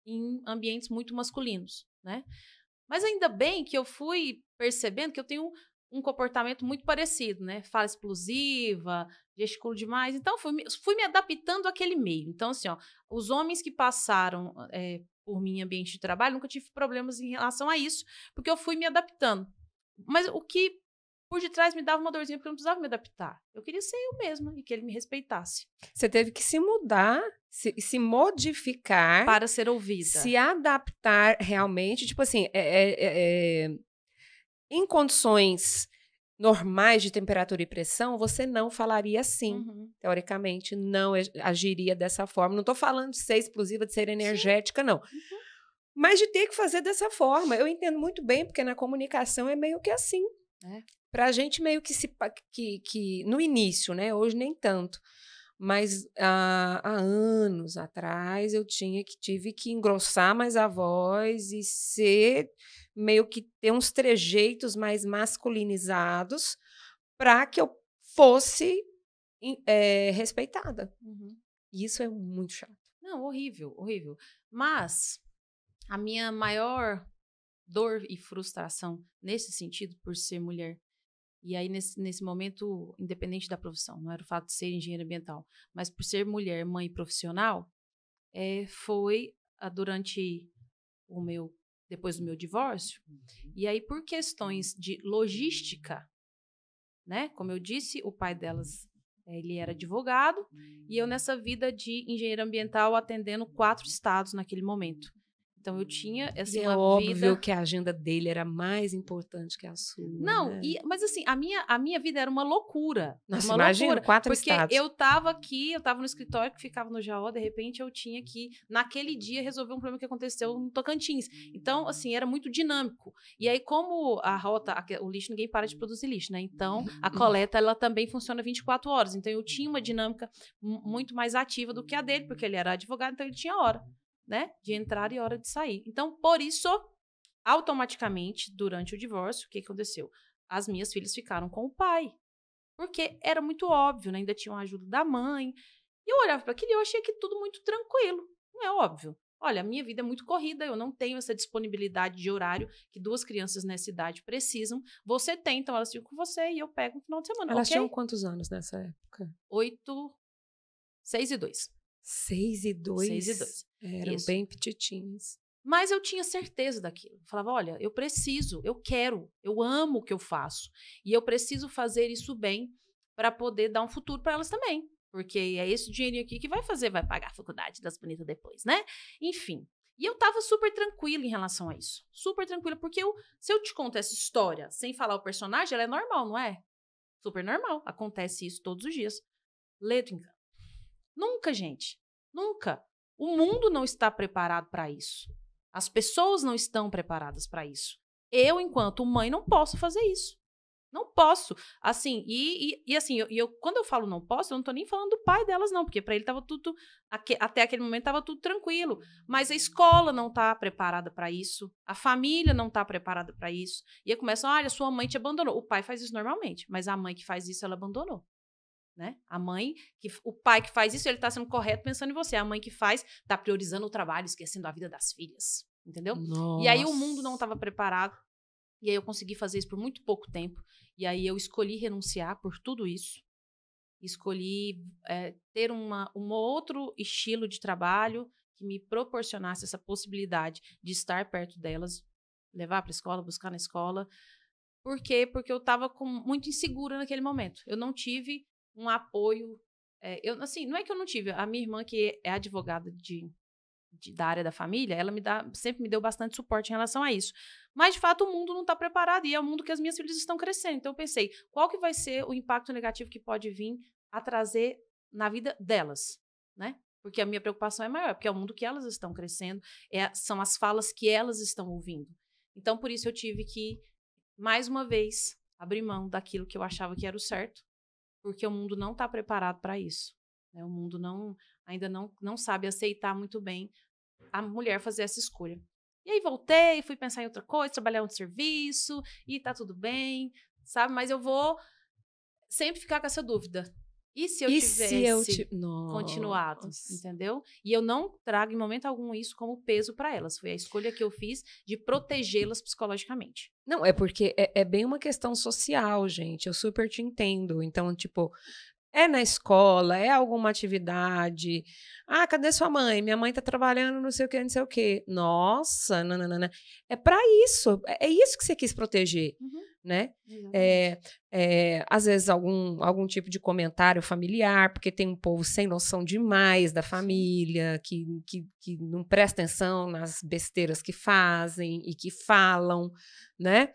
em ambientes muito masculinos, né? Mas ainda bem que eu fui percebendo que eu tenho um comportamento muito parecido, né? Fala explosiva, gesticulo demais. Então, fui, fui me adaptando àquele meio. Então, assim, ó, os homens que passaram é, por mim em ambiente de trabalho, nunca tive problemas em relação a isso, porque eu fui me adaptando. Mas o que por detrás me dava uma dorzinha, porque eu não precisava me adaptar. Eu queria ser eu mesma e que ele me respeitasse. Você teve que se mudar, se, se modificar. Para ser ouvida. Se adaptar realmente. Tipo assim, é, é, é, é em condições normais de temperatura e pressão, você não falaria assim. Uhum. Teoricamente, não agiria dessa forma. Não estou falando de ser explosiva, de ser energética, Sim. não. Uhum. Mas de ter que fazer dessa forma. Eu entendo muito bem, porque na comunicação é meio que assim. É. Para a gente meio que se. Que, que, no início, né? Hoje nem tanto mas há, ah, há, anos atrás eu tinha que tive que engrossar mais a voz e ser meio que ter uns trejeitos mais masculinizados para que eu fosse é, respeitada. Uhum. E isso é muito chato. Não, horrível, horrível. Mas a minha maior dor e frustração nesse sentido por ser mulher e aí, nesse, nesse momento, independente da profissão, não era o fato de ser engenheira ambiental, mas por ser mulher, mãe profissional, é, foi a, durante o meu. depois do meu divórcio. Uhum. E aí, por questões de logística, né? Como eu disse, o pai delas. Eh, ele era advogado e eu hum. nessa vida de engenheiro ambiental atendendo quatro estados naquele momento. Então eu tinha essa assim, é óbvio que a agenda dele era mais importante que a sua. Não, né? e, mas assim, a minha, a minha vida era uma loucura. Nossa, uma imagina, loucura, quatro porque estados. eu tava aqui, eu tava no escritório que ficava no Jaó, de repente eu tinha que naquele dia resolver um problema que aconteceu no Tocantins. Então, assim, era muito dinâmico. E aí como a rota, o lixo ninguém para de produzir lixo, né? Então, a coleta ela também funciona 24 horas. Então eu tinha uma dinâmica muito mais ativa do que a dele, porque ele era advogado, então ele tinha hora né? De uhum. entrar e hora de sair. Então, por isso, automaticamente, durante o divórcio, o que aconteceu? As minhas filhas ficaram com o pai. Porque era muito óbvio, né? Ainda tinham a ajuda da mãe. E eu olhava para aquilo e eu achei que tudo muito tranquilo. Não é óbvio. Olha, a minha vida é muito corrida, eu não tenho essa disponibilidade de horário que duas crianças nessa idade precisam. Você tem, então elas ficam com você e eu pego no final de semana. Elas okay? tinham quantos anos nessa época? Oito, seis e dois. Seis e dois? Seis e dois. Eram Isso. bem petitinhos. Mas eu tinha certeza daquilo. Falava, olha, eu preciso, eu quero, eu amo o que eu faço. E eu preciso fazer isso bem para poder dar um futuro para elas também. Porque é esse dinheirinho aqui que vai fazer, vai pagar a faculdade das bonitas depois, né? Enfim. E eu tava super tranquila em relação a isso. Super tranquila, porque eu, se eu te conto essa história sem falar o personagem, ela é normal, não é? Super normal. Acontece isso todos os dias. Letra em Nunca, gente. Nunca. O mundo não está preparado para isso. As pessoas não estão preparadas para isso. Eu, enquanto mãe, não posso fazer isso. Não posso. Assim, e, e, e assim, eu, eu, quando eu falo não posso, eu não tô nem falando do pai delas, não, porque para ele tava tudo. Até aquele momento tava tudo tranquilo. Mas a escola não tá preparada para isso, a família não tá preparada para isso. E aí começam, olha, sua mãe te abandonou. O pai faz isso normalmente, mas a mãe que faz isso, ela abandonou né? A mãe, que o pai que faz isso, ele está sendo correto pensando em você. A mãe que faz, está priorizando o trabalho, esquecendo a vida das filhas. Entendeu? Nossa. E aí o mundo não estava preparado. E aí eu consegui fazer isso por muito pouco tempo. E aí eu escolhi renunciar por tudo isso. Escolhi é, ter uma, um outro estilo de trabalho que me proporcionasse essa possibilidade de estar perto delas, levar para a escola, buscar na escola. Por quê? Porque eu estava muito insegura naquele momento. Eu não tive um apoio. É, eu, assim, não é que eu não tive. A minha irmã, que é advogada de, de, da área da família, ela me dá, sempre me deu bastante suporte em relação a isso. Mas, de fato, o mundo não está preparado e é o mundo que as minhas filhas estão crescendo. Então, eu pensei, qual que vai ser o impacto negativo que pode vir a trazer na vida delas, né? Porque a minha preocupação é maior, porque é o mundo que elas estão crescendo, é, são as falas que elas estão ouvindo. Então, por isso, eu tive que, mais uma vez, abrir mão daquilo que eu achava que era o certo porque o mundo não está preparado para isso. Né? O mundo não ainda não, não sabe aceitar muito bem a mulher fazer essa escolha. E aí voltei, fui pensar em outra coisa, trabalhar um serviço, e tá tudo bem, sabe? Mas eu vou sempre ficar com essa dúvida. E se eu e tivesse se eu continuado, Nossa. entendeu? E eu não trago em momento algum isso como peso para elas. Foi a escolha que eu fiz de protegê-las psicologicamente. Não, é porque é, é, bem uma questão social, gente. Eu super te entendo. Então, tipo, é na escola, é alguma atividade. Ah, cadê sua mãe? Minha mãe tá trabalhando, não sei o que, não sei o que. Nossa, nananana. É para isso. É, é isso que você quis proteger, uhum. né? É, é, às vezes algum, algum tipo de comentário familiar, porque tem um povo sem noção demais da família, que, que, que não presta atenção nas besteiras que fazem e que falam, né?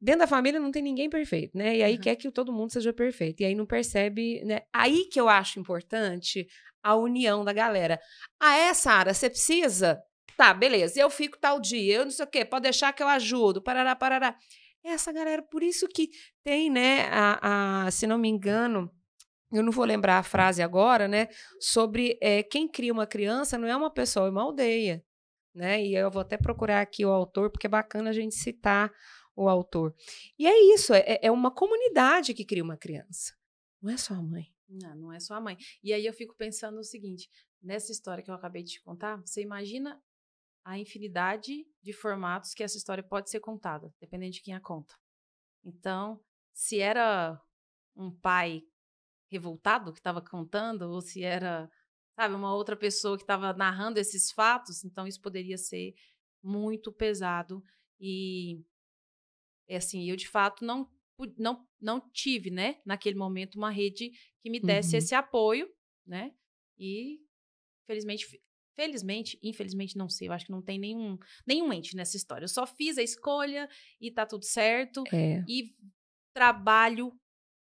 dentro da família não tem ninguém perfeito, né? E aí uhum. quer que todo mundo seja perfeito. E aí não percebe, né? Aí que eu acho importante a união da galera. Ah, é, Sara, você precisa? Tá, beleza. Eu fico tal dia, eu não sei o quê, pode deixar que eu ajudo, parará, parará. É essa galera, por isso que tem, né, a, a se não me engano, eu não vou lembrar a frase agora, né? Sobre é, quem cria uma criança não é uma pessoa, é uma aldeia. Né? E eu vou até procurar aqui o autor, porque é bacana a gente citar o autor. E é isso, é, é, é uma comunidade que cria uma criança. Não é só a mãe. Não, não é só a mãe. E aí eu fico pensando o seguinte: nessa história que eu acabei de te contar, você imagina a infinidade de formatos que essa história pode ser contada, dependendo de quem a conta. Então, se era um pai revoltado que estava contando, ou se era, sabe, uma outra pessoa que estava narrando esses fatos, então isso poderia ser muito pesado e é assim, eu de fato não não não tive, né, naquele momento uma rede que me desse uhum. esse apoio, né? E felizmente felizmente, infelizmente não sei, eu acho que não tem nenhum nenhum ente nessa história. Eu só fiz a escolha e tá tudo certo é. e trabalho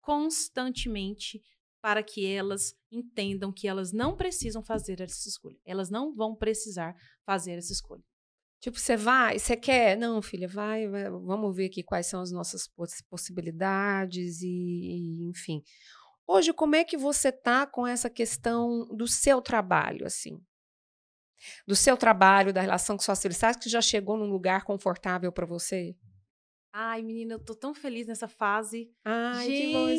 constantemente para que elas entendam que elas não precisam fazer essa escolha. Elas não vão precisar fazer essa escolha. Tipo, você vai, você quer? Não, filha, vai, vai, vamos ver aqui quais são as nossas possibilidades e, e enfim. Hoje, como é que você tá com essa questão do seu trabalho, assim? Do seu trabalho, da relação com sua filha? Sabe que já chegou num lugar confortável para você? Ai, menina, eu tô tão feliz nessa fase. Ai, Gente, que bom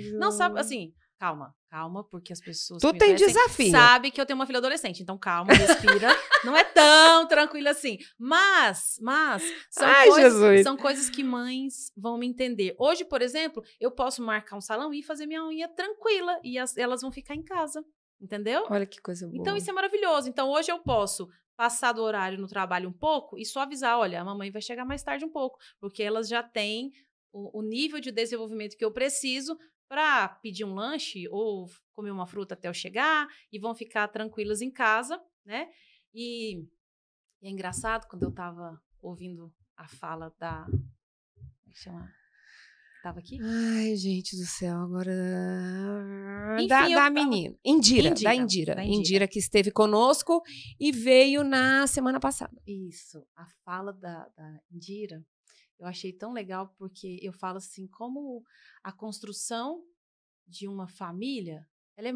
isso não sabe, assim, calma, calma, porque as pessoas. Tu tem desafio. Sabe que eu tenho uma filha adolescente, então calma, respira. não é tão tranquilo assim. Mas, mas, são, Ai, coisas, são, coisas, que mães vão me entender. Hoje, por exemplo, eu posso marcar um salão e fazer minha unha tranquila e as, elas vão ficar em casa. Entendeu? Olha que coisa então, boa. Então, isso é maravilhoso. Então, hoje eu posso passar do horário no trabalho um pouco e só avisar: olha, a mamãe vai chegar mais tarde um pouco, porque elas já têm o, o nível de desenvolvimento que eu preciso para pedir um lanche ou comer uma fruta até eu chegar e vão ficar tranquilas em casa, né? E, e é engraçado quando eu estava ouvindo a fala da. Como é que chama? Tava aqui? Ai, gente do céu, agora. Enfim, da, da tava... menina. Indira, Indira, da Indira. Da Indira. Indira, que esteve conosco e veio na semana passada. Isso. A fala da, da Indira eu achei tão legal, porque eu falo assim, como a construção de uma família, ela é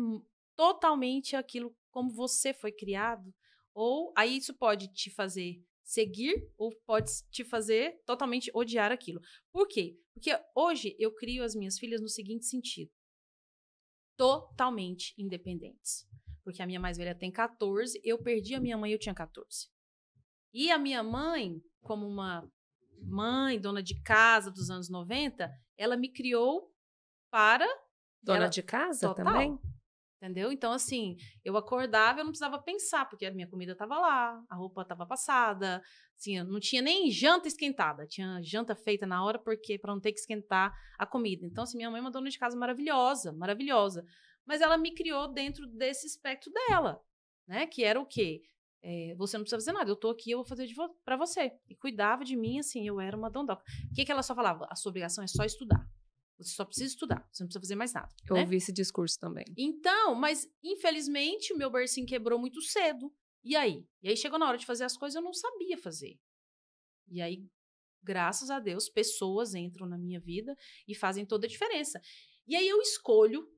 totalmente aquilo como você foi criado, ou aí isso pode te fazer seguir ou pode te fazer totalmente odiar aquilo. Por quê? Porque hoje eu crio as minhas filhas no seguinte sentido: totalmente independentes. Porque a minha mais velha tem 14, eu perdi a minha mãe, eu tinha 14. E a minha mãe, como uma mãe, dona de casa dos anos 90, ela me criou para. Dona ela, de casa total, também? Entendeu? Então, assim, eu acordava, eu não precisava pensar, porque a minha comida estava lá, a roupa estava passada, assim, não tinha nem janta esquentada, tinha janta feita na hora, porque para não ter que esquentar a comida. Então, assim, minha mãe é uma dona de casa maravilhosa, maravilhosa. Mas ela me criou dentro desse espectro dela, né? Que era o quê? É, você não precisa fazer nada, eu tô aqui, eu vou fazer vo para você. E cuidava de mim, assim, eu era uma dondoca. O que, que ela só falava? A sua obrigação é só estudar. Você só precisa estudar, você não precisa fazer mais nada. Eu né? ouvi esse discurso também. Então, mas infelizmente o meu bercinho quebrou muito cedo. E aí? E aí chegou na hora de fazer as coisas, eu não sabia fazer. E aí, graças a Deus, pessoas entram na minha vida e fazem toda a diferença. E aí eu escolho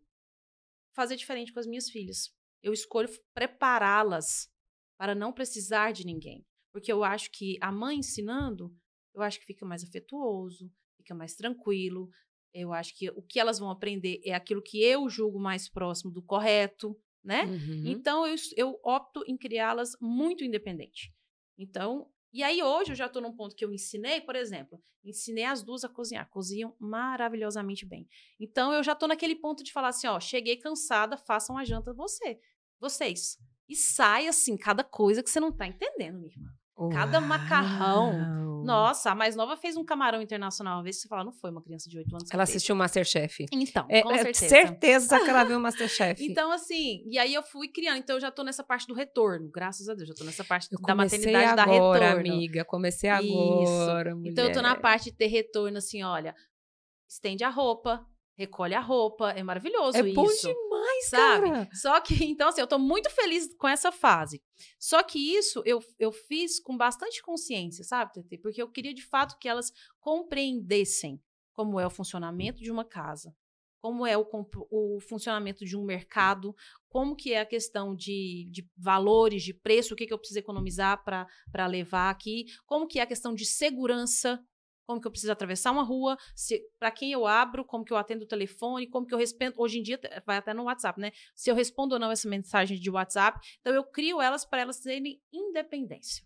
fazer diferente com as minhas filhas. Eu escolho prepará-las para não precisar de ninguém. Porque eu acho que a mãe ensinando, eu acho que fica mais afetuoso, fica mais tranquilo, eu acho que o que elas vão aprender é aquilo que eu julgo mais próximo do correto, né? Uhum. Então eu, eu opto em criá-las muito independente. Então, e aí hoje eu já estou num ponto que eu ensinei, por exemplo, ensinei as duas a cozinhar, cozinham maravilhosamente bem. Então eu já estou naquele ponto de falar assim, ó, cheguei cansada, façam a janta você, vocês. E sai assim cada coisa que você não está entendendo, minha irmã. Uau. Cada macarrão. Nossa, a mais nova fez um camarão internacional uma vez. Você fala, não foi uma criança de 8 anos. Ela assistiu o Masterchef. Então, é, com é, certeza. É, certeza que ela viu o Masterchef. então, assim, e aí eu fui criando. Então, eu já tô nessa parte do retorno. Graças a Deus, já tô nessa parte da maternidade agora, da retorno. amiga. Comecei agora, Isso. Mulher. Então, eu tô na parte de ter retorno, assim, olha... Estende a roupa, recolhe a roupa. É maravilhoso é isso. É bom demais, sabe? Cara. Só que, então, assim, eu tô muito feliz com essa fase. Só que isso eu, eu fiz com bastante consciência, sabe, Tete? Porque eu queria, de fato, que elas compreendessem como é o funcionamento de uma casa, como é o, o funcionamento de um mercado, como que é a questão de, de valores, de preço, o que, que eu preciso economizar para levar aqui, como que é a questão de segurança, como que eu preciso atravessar uma rua, para quem eu abro, como que eu atendo o telefone, como que eu respondo. Hoje em dia vai até no WhatsApp, né? Se eu respondo ou não essa mensagem de WhatsApp. Então eu crio elas para elas terem independência.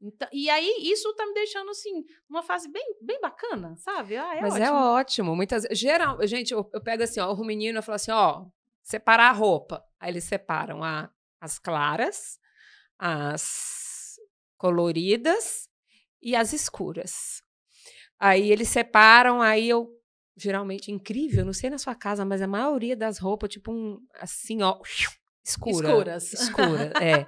Então, e aí, isso tá me deixando, assim, uma fase bem, bem bacana, sabe? Ah, é Mas ótimo. é ótimo. Muitas geral, gente, eu, eu pego assim, ó, o menino, eu falo assim, ó, separar a roupa. Aí eles separam a, as claras, as coloridas e as escuras. Aí eles separam, aí eu. Geralmente, incrível, não sei na sua casa, mas a maioria das roupas, tipo um. Assim, ó. Escura, Escuras. Escura, é.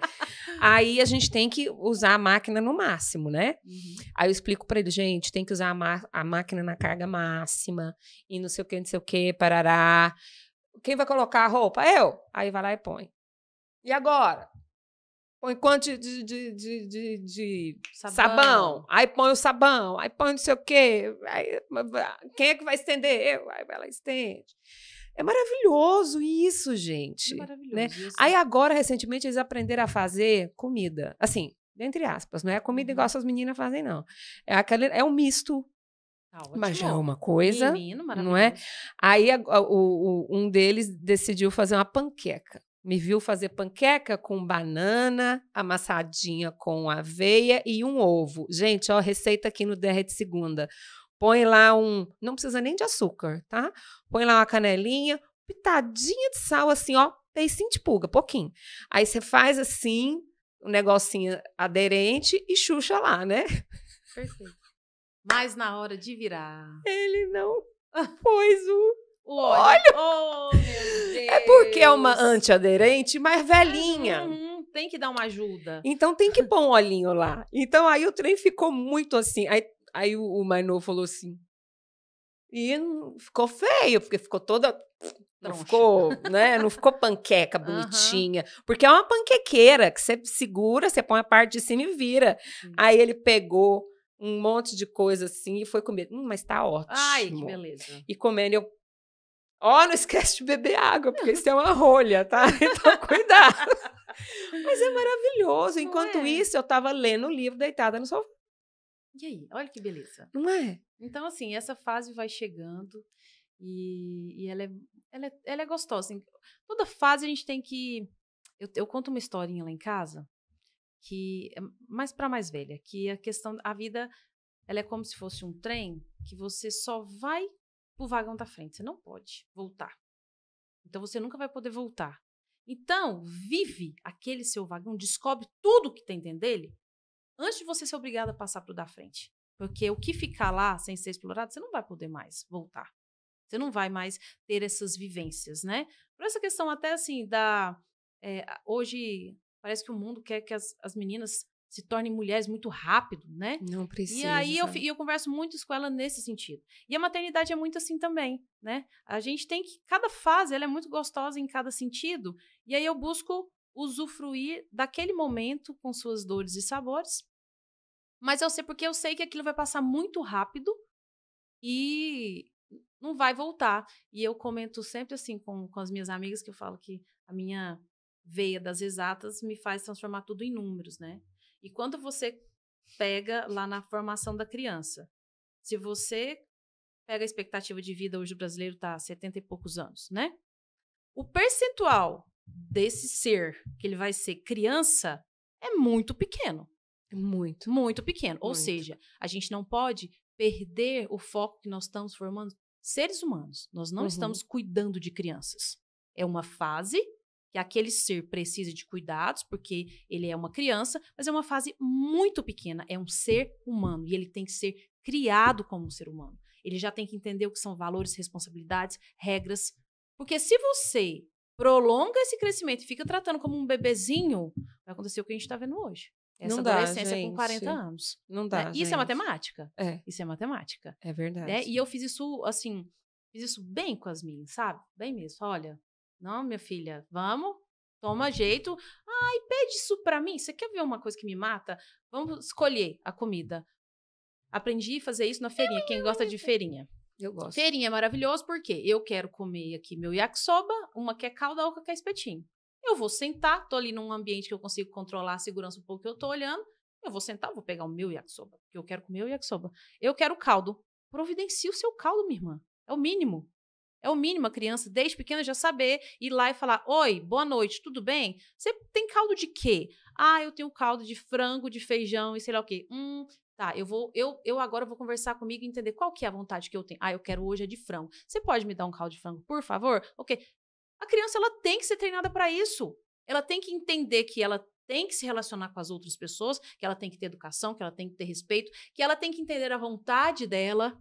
Aí a gente tem que usar a máquina no máximo, né? Uhum. Aí eu explico para ele, gente, tem que usar a, a, máquina na carga máxima e não sei o que, não sei o que, parará. Quem vai colocar a roupa? Eu. Aí vai lá e põe. E agora? põe quanto de, de, de, de, de sabão. sabão. aí põe o sabão, aí põe não sei o quê, aí, quem é que vai estender? Eu, aí ela estende. É maravilhoso isso, gente. É né? maravilhoso. Né? Isso. Aí agora, recentemente, eles aprenderam a fazer comida. Assim, entre aspas, não é comida uhum. igual as meninas fazem, não. É, aquele, é um misto. Ah, mas já é uma coisa, Menino, não é? Aí a, o, o, um deles decidiu fazer uma panqueca me viu fazer panqueca com banana, amassadinha com aveia e um ovo. Gente, ó, receita aqui no Derrete Segunda. Põe lá um, não precisa nem de açúcar, tá? Põe lá uma canelinha, pitadinha de sal assim, ó, peicinho de pulga, pouquinho. Aí você faz assim, um negocinho aderente e chucha lá, né? Perfeito. Mas na hora de virar. Ele não pôs o o óleo. Oh, meu Deus. É porque é uma antiaderente, mas velhinha. Uhum, tem que dar uma ajuda. Então tem que pôr um olhinho lá. Então aí o trem ficou muito assim. Aí, aí o, o falou assim. E ficou feio, porque ficou toda não ficou, né? Não ficou panqueca bonitinha. Uhum. Porque é uma panquequeira que você segura, você põe a parte de cima e vira. Uhum. Aí ele pegou um monte de coisa assim e foi comer. Hum, mas tá ótimo. Ai, que beleza. E comendo, eu Ó, oh, não esquece de beber água, porque isso é uma rolha, tá? Então, cuidado. Mas é maravilhoso. Enquanto é? isso, eu estava lendo o livro deitada no sofá. E aí? Olha que beleza. Não é? Então, assim, essa fase vai chegando e, e ela, é, ela, é, ela é gostosa. Assim, toda fase a gente tem que. Eu, eu conto uma historinha lá em casa, que é mais para mais velha, que a questão. A vida ela é como se fosse um trem que você só vai o vagão da tá frente. Você não pode voltar. Então você nunca vai poder voltar. Então, vive aquele seu vagão, descobre tudo que tem dentro dele antes de você ser obrigado a passar para o da frente. Porque o que ficar lá sem ser explorado, você não vai poder mais voltar. Você não vai mais ter essas vivências, né? Por essa questão até assim da... É, hoje, parece que o mundo quer que as, as meninas se tornem mulheres muito rápido, né? Não precisa. E aí eu, eu converso muito com ela nesse sentido. E a maternidade é muito assim também, né? A gente tem que. Cada fase ela é muito gostosa em cada sentido. E aí eu busco usufruir daquele momento com suas dores e sabores. Mas eu sei porque eu sei que aquilo vai passar muito rápido e não vai voltar. E eu comento sempre assim com, com as minhas amigas que eu falo que a minha veia das exatas me faz transformar tudo em números, né? E quando você pega lá na formação da criança, se você pega a expectativa de vida hoje o brasileiro está a 70 e poucos anos, né? O percentual desse ser que ele vai ser criança é muito pequeno. Muito. Muito pequeno. Muito. Ou seja, a gente não pode perder o foco que nós estamos formando seres humanos. Nós não uhum. estamos cuidando de crianças. É uma fase que aquele ser precisa de cuidados, porque ele é uma criança, mas é uma fase muito pequena, é um ser humano e ele tem que ser criado como um ser humano. Ele já tem que entender o que são valores, responsabilidades, regras. Porque se você prolonga esse crescimento e fica tratando como um bebezinho, vai acontecer o que a gente está vendo hoje. Essa não adolescência dá, com 40 anos. Não né? dá. Né? Isso é matemática. É. Isso é matemática. É verdade. Né? E eu fiz isso assim, fiz isso bem com as minhas, sabe? Bem mesmo. Olha, não, minha filha, vamos, toma jeito. Ai, pede isso pra mim. Você quer ver uma coisa que me mata? Vamos escolher a comida. Aprendi a fazer isso na feirinha. Quem gosta de feirinha? Eu gosto. Feirinha é maravilhoso porque eu quero comer aqui meu yakisoba, uma que é calda, outra que é espetinho. Eu vou sentar, tô ali num ambiente que eu consigo controlar a segurança um pouco que eu tô olhando. Eu vou sentar, vou pegar o meu yakisoba, porque eu quero comer o yakisoba. Eu quero caldo. Providencie o seu caldo, minha irmã. É o mínimo. É o mínimo a criança, desde pequena, já saber ir lá e falar: Oi, boa noite, tudo bem? Você tem caldo de quê? Ah, eu tenho caldo de frango, de feijão e sei lá o quê. Hum, tá, eu vou, eu, eu agora vou conversar comigo e entender qual que é a vontade que eu tenho. Ah, eu quero hoje é de frango. Você pode me dar um caldo de frango, por favor? Ok. A criança ela tem que ser treinada para isso. Ela tem que entender que ela tem que se relacionar com as outras pessoas, que ela tem que ter educação, que ela tem que ter respeito, que ela tem que entender a vontade dela.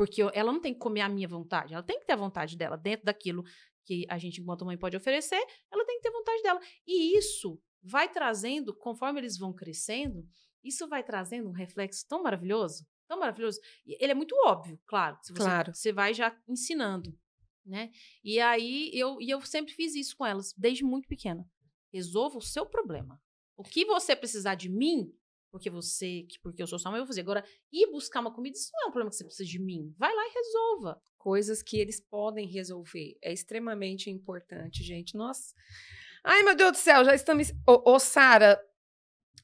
Porque ela não tem que comer a minha vontade, ela tem que ter a vontade dela dentro daquilo que a gente, enquanto mãe, pode oferecer, ela tem que ter vontade dela. E isso vai trazendo, conforme eles vão crescendo, isso vai trazendo um reflexo tão maravilhoso, tão maravilhoso. Ele é muito óbvio, claro. Se você, claro. Você vai já ensinando, né? E aí, eu, e eu sempre fiz isso com elas, desde muito pequena. Resolva o seu problema. O que você precisar de mim, porque você, que porque eu sou sua mãe, eu vou fazer. Agora, ir buscar uma comida, isso não é um problema que você precisa de mim. Vai lá e resolva. Coisas que eles podem resolver. É extremamente importante, gente. Nossa. Ai, meu Deus do céu, já estamos. Ô, Sara,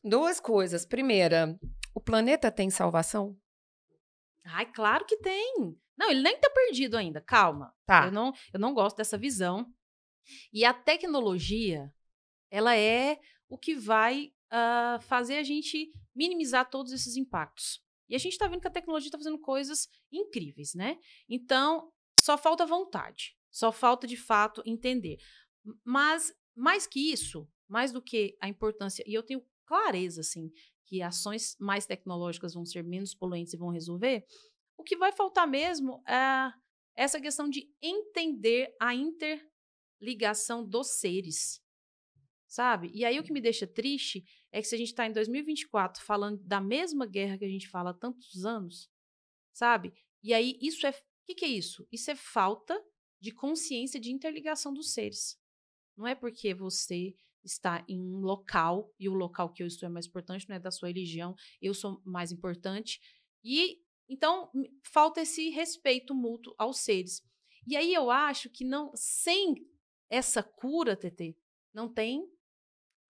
duas coisas. Primeira, o planeta tem salvação? Ai, claro que tem. Não, ele nem tá perdido ainda, calma. Tá. Eu não, eu não gosto dessa visão. E a tecnologia, ela é o que vai uh, fazer a gente minimizar todos esses impactos. E a gente está vendo que a tecnologia está fazendo coisas incríveis, né? Então, só falta vontade, só falta de fato entender. Mas, mais que isso, mais do que a importância, e eu tenho clareza, assim, que ações mais tecnológicas vão ser menos poluentes e vão resolver, o que vai faltar mesmo é essa questão de entender a interligação dos seres sabe? E aí o que me deixa triste é que se a gente está em 2024 falando da mesma guerra que a gente fala há tantos anos, sabe? E aí isso é. O que, que é isso? Isso é falta de consciência de interligação dos seres. Não é porque você está em um local e o local que eu estou é mais importante, não é da sua religião, eu sou mais importante. E então falta esse respeito mútuo aos seres. E aí eu acho que não sem essa cura, TT, não tem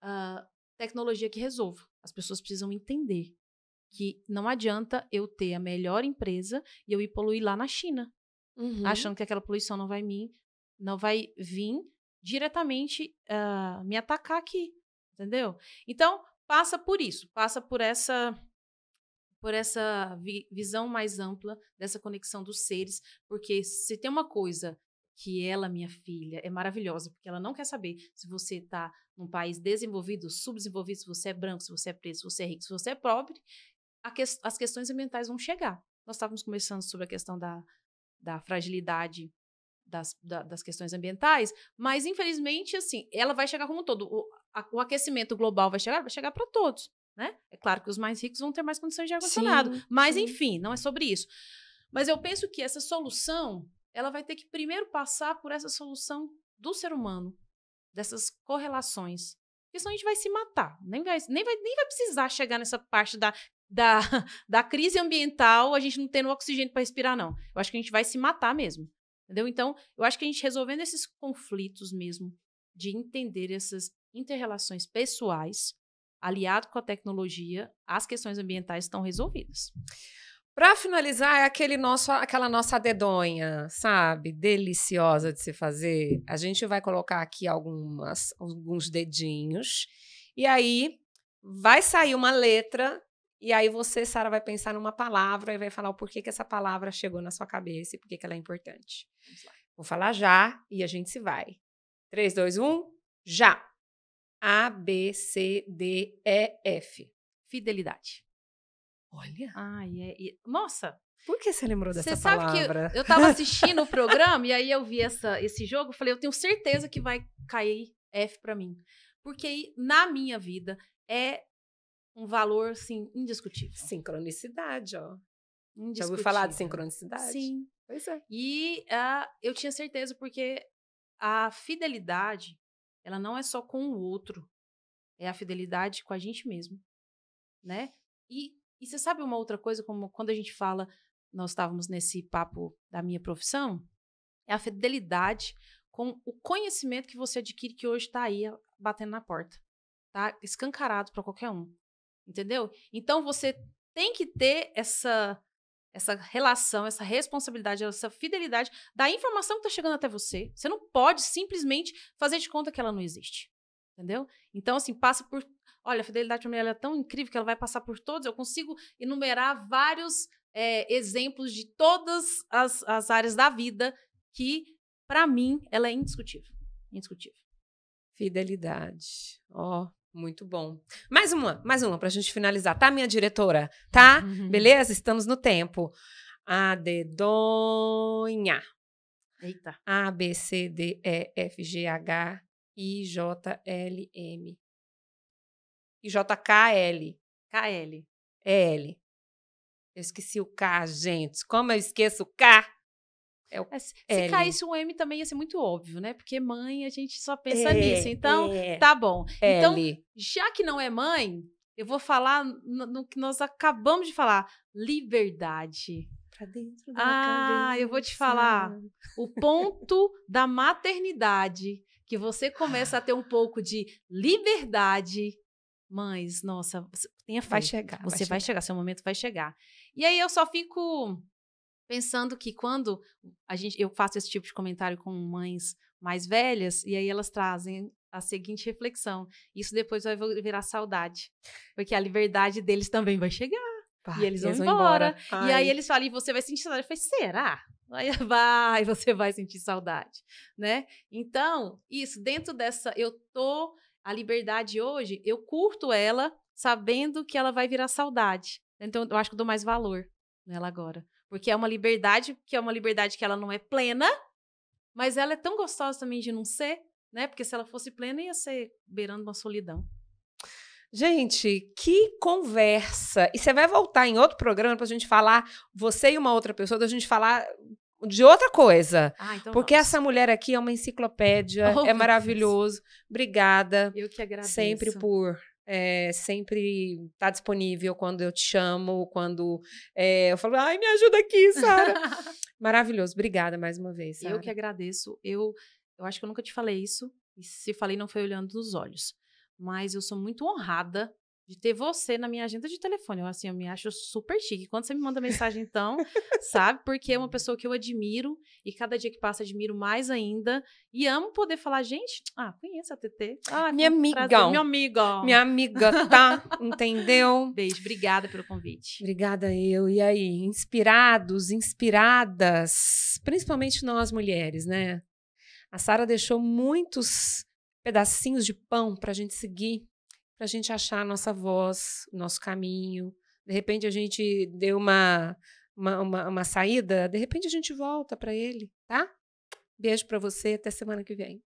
uh, tecnologia que resolva. As pessoas precisam entender que não adianta eu ter a melhor empresa e eu ir poluir lá na China, uhum. achando que aquela poluição não vai mim, não vai vir diretamente uh, me atacar aqui, entendeu? Então passa por isso, passa por essa por essa vi visão mais ampla dessa conexão dos seres, porque se tem uma coisa que ela, minha filha, é maravilhosa, porque ela não quer saber se você está num país desenvolvido, subdesenvolvido, se você é branco, se você é preto, se você é rico, se você é pobre, que, as questões ambientais vão chegar. Nós estávamos conversando sobre a questão da, da fragilidade das, da, das questões ambientais, mas infelizmente, assim, ela vai chegar como um todo. O, a, o aquecimento global vai chegar, vai chegar para todos, né? É claro que os mais ricos vão ter mais condições de ar-condicionado, mas sim. enfim, não é sobre isso. Mas eu penso que essa solução ela vai ter que primeiro passar por essa solução do ser humano, dessas correlações. Porque senão a gente vai se matar. Nem vai, nem vai, nem vai precisar chegar nessa parte da, da, da crise ambiental, a gente não tendo oxigênio para respirar, não. Eu acho que a gente vai se matar mesmo. Entendeu? Então, eu acho que a gente resolvendo esses conflitos mesmo, de entender essas interrelações pessoais, aliado com a tecnologia, as questões ambientais estão resolvidas. Para finalizar, é aquele nosso, aquela nossa dedonha, sabe? Deliciosa de se fazer. A gente vai colocar aqui algumas, alguns dedinhos. E aí vai sair uma letra. E aí você, Sara, vai pensar numa palavra e vai falar o porquê que essa palavra chegou na sua cabeça e porquê que ela é importante. Vou falar já e a gente se vai. 3, 2, 1, já! A, B, C, D, E, F. Fidelidade. Olha. Ai, é, é, nossa. Por que você lembrou dessa palavra? Você sabe que eu estava assistindo o programa e aí eu vi essa, esse jogo, falei, eu tenho certeza que vai cair F para mim. Porque na minha vida é um valor assim indiscutível. Sincronicidade, ó. Já ouviu falar de sincronicidade? Sim. Pois é. E uh, eu tinha certeza porque a fidelidade, ela não é só com o outro, é a fidelidade com a gente mesmo, né? E e você sabe uma outra coisa, como quando a gente fala, nós estávamos nesse papo da minha profissão, é a fidelidade com o conhecimento que você adquire que hoje está aí batendo na porta, tá? Escancarado para qualquer um, entendeu? Então você tem que ter essa essa relação, essa responsabilidade, essa fidelidade da informação que está chegando até você. Você não pode simplesmente fazer de conta que ela não existe, entendeu? Então assim passa por olha, a fidelidade familiar é tão incrível que ela vai passar por todos, eu consigo enumerar vários é, exemplos de todas as, as áreas da vida que, para mim, ela é indiscutível. Indiscutível. Fidelidade. Ó, oh, muito bom. Mais uma, mais uma para a gente finalizar, tá, minha diretora? Tá? Uhum. Beleza? Estamos no tempo. A dedonha. Eita. A, B, C, D, E, F, G, H, I, J, L, M, JKL. KL. É L. Eu esqueci o K, gente. Como eu esqueço o K? É o é, se L. caísse um M também ia ser muito óbvio, né? Porque mãe, a gente só pensa é, nisso. Então, é. tá bom. Então, L. Então, já que não é mãe, eu vou falar no que nós acabamos de falar: liberdade. Pra dentro da Ah, cabeça. eu vou te falar. O ponto da maternidade, que você começa a ter um pouco de liberdade Mães, nossa, tenha fé. Vai chegar. Você vai chegar. vai chegar, seu momento vai chegar. E aí eu só fico pensando que quando a gente, eu faço esse tipo de comentário com mães mais velhas, e aí elas trazem a seguinte reflexão: isso depois vai virar saudade. Porque a liberdade deles também vai chegar. Vai, e eles vão eles embora. embora. E aí eles falam, e você vai sentir saudade. Eu falei, será? Aí vai, você vai sentir saudade, né? Então, isso, dentro dessa, eu tô a liberdade hoje, eu curto ela sabendo que ela vai virar saudade. Então, eu acho que eu dou mais valor nela agora. Porque é uma liberdade, que é uma liberdade que ela não é plena, mas ela é tão gostosa também de não ser, né? Porque se ela fosse plena, ia ser beirando uma solidão. Gente, que conversa! E você vai voltar em outro programa para a gente falar, você e uma outra pessoa, da gente falar de outra coisa. Ah, então porque essa mulher aqui é uma enciclopédia, é oh, é maravilhoso. Obrigada. Eu que agradeço. Sempre por é, sempre tá disponível quando eu te chamo, quando é, eu falo, ai, me ajuda aqui, Sara. Maravilhoso, obrigada mais uma vez. Sarah. Eu que agradeço. Eu, eu acho que eu nunca te falei isso, e se falei, não foi olhando nos olhos. Mas eu sou muito honrada de ter você na minha agenda de telefone. Eu, assim, eu me acho super chique. Quando você me manda mensagem, então, sabe? Porque é uma uhum. pessoa que eu admiro e cada dia que passa admiro mais ainda. E amo poder falar, gente, ah, conheço a TT. Ah, minha amiga. minha amiga. Minha amiga, tá? Entendeu? Beijo, obrigada pelo convite. Obrigada eu. E aí, inspirados, inspiradas, principalmente nós mulheres, né? A Sara deixou muitos pedacinhos de pão para a gente seguir para a gente achar a nossa voz, o nosso caminho. De repente a gente deu uma, uma, uma, uma saída, de repente a gente volta para ele, tá? Beijo para você, até semana que vem.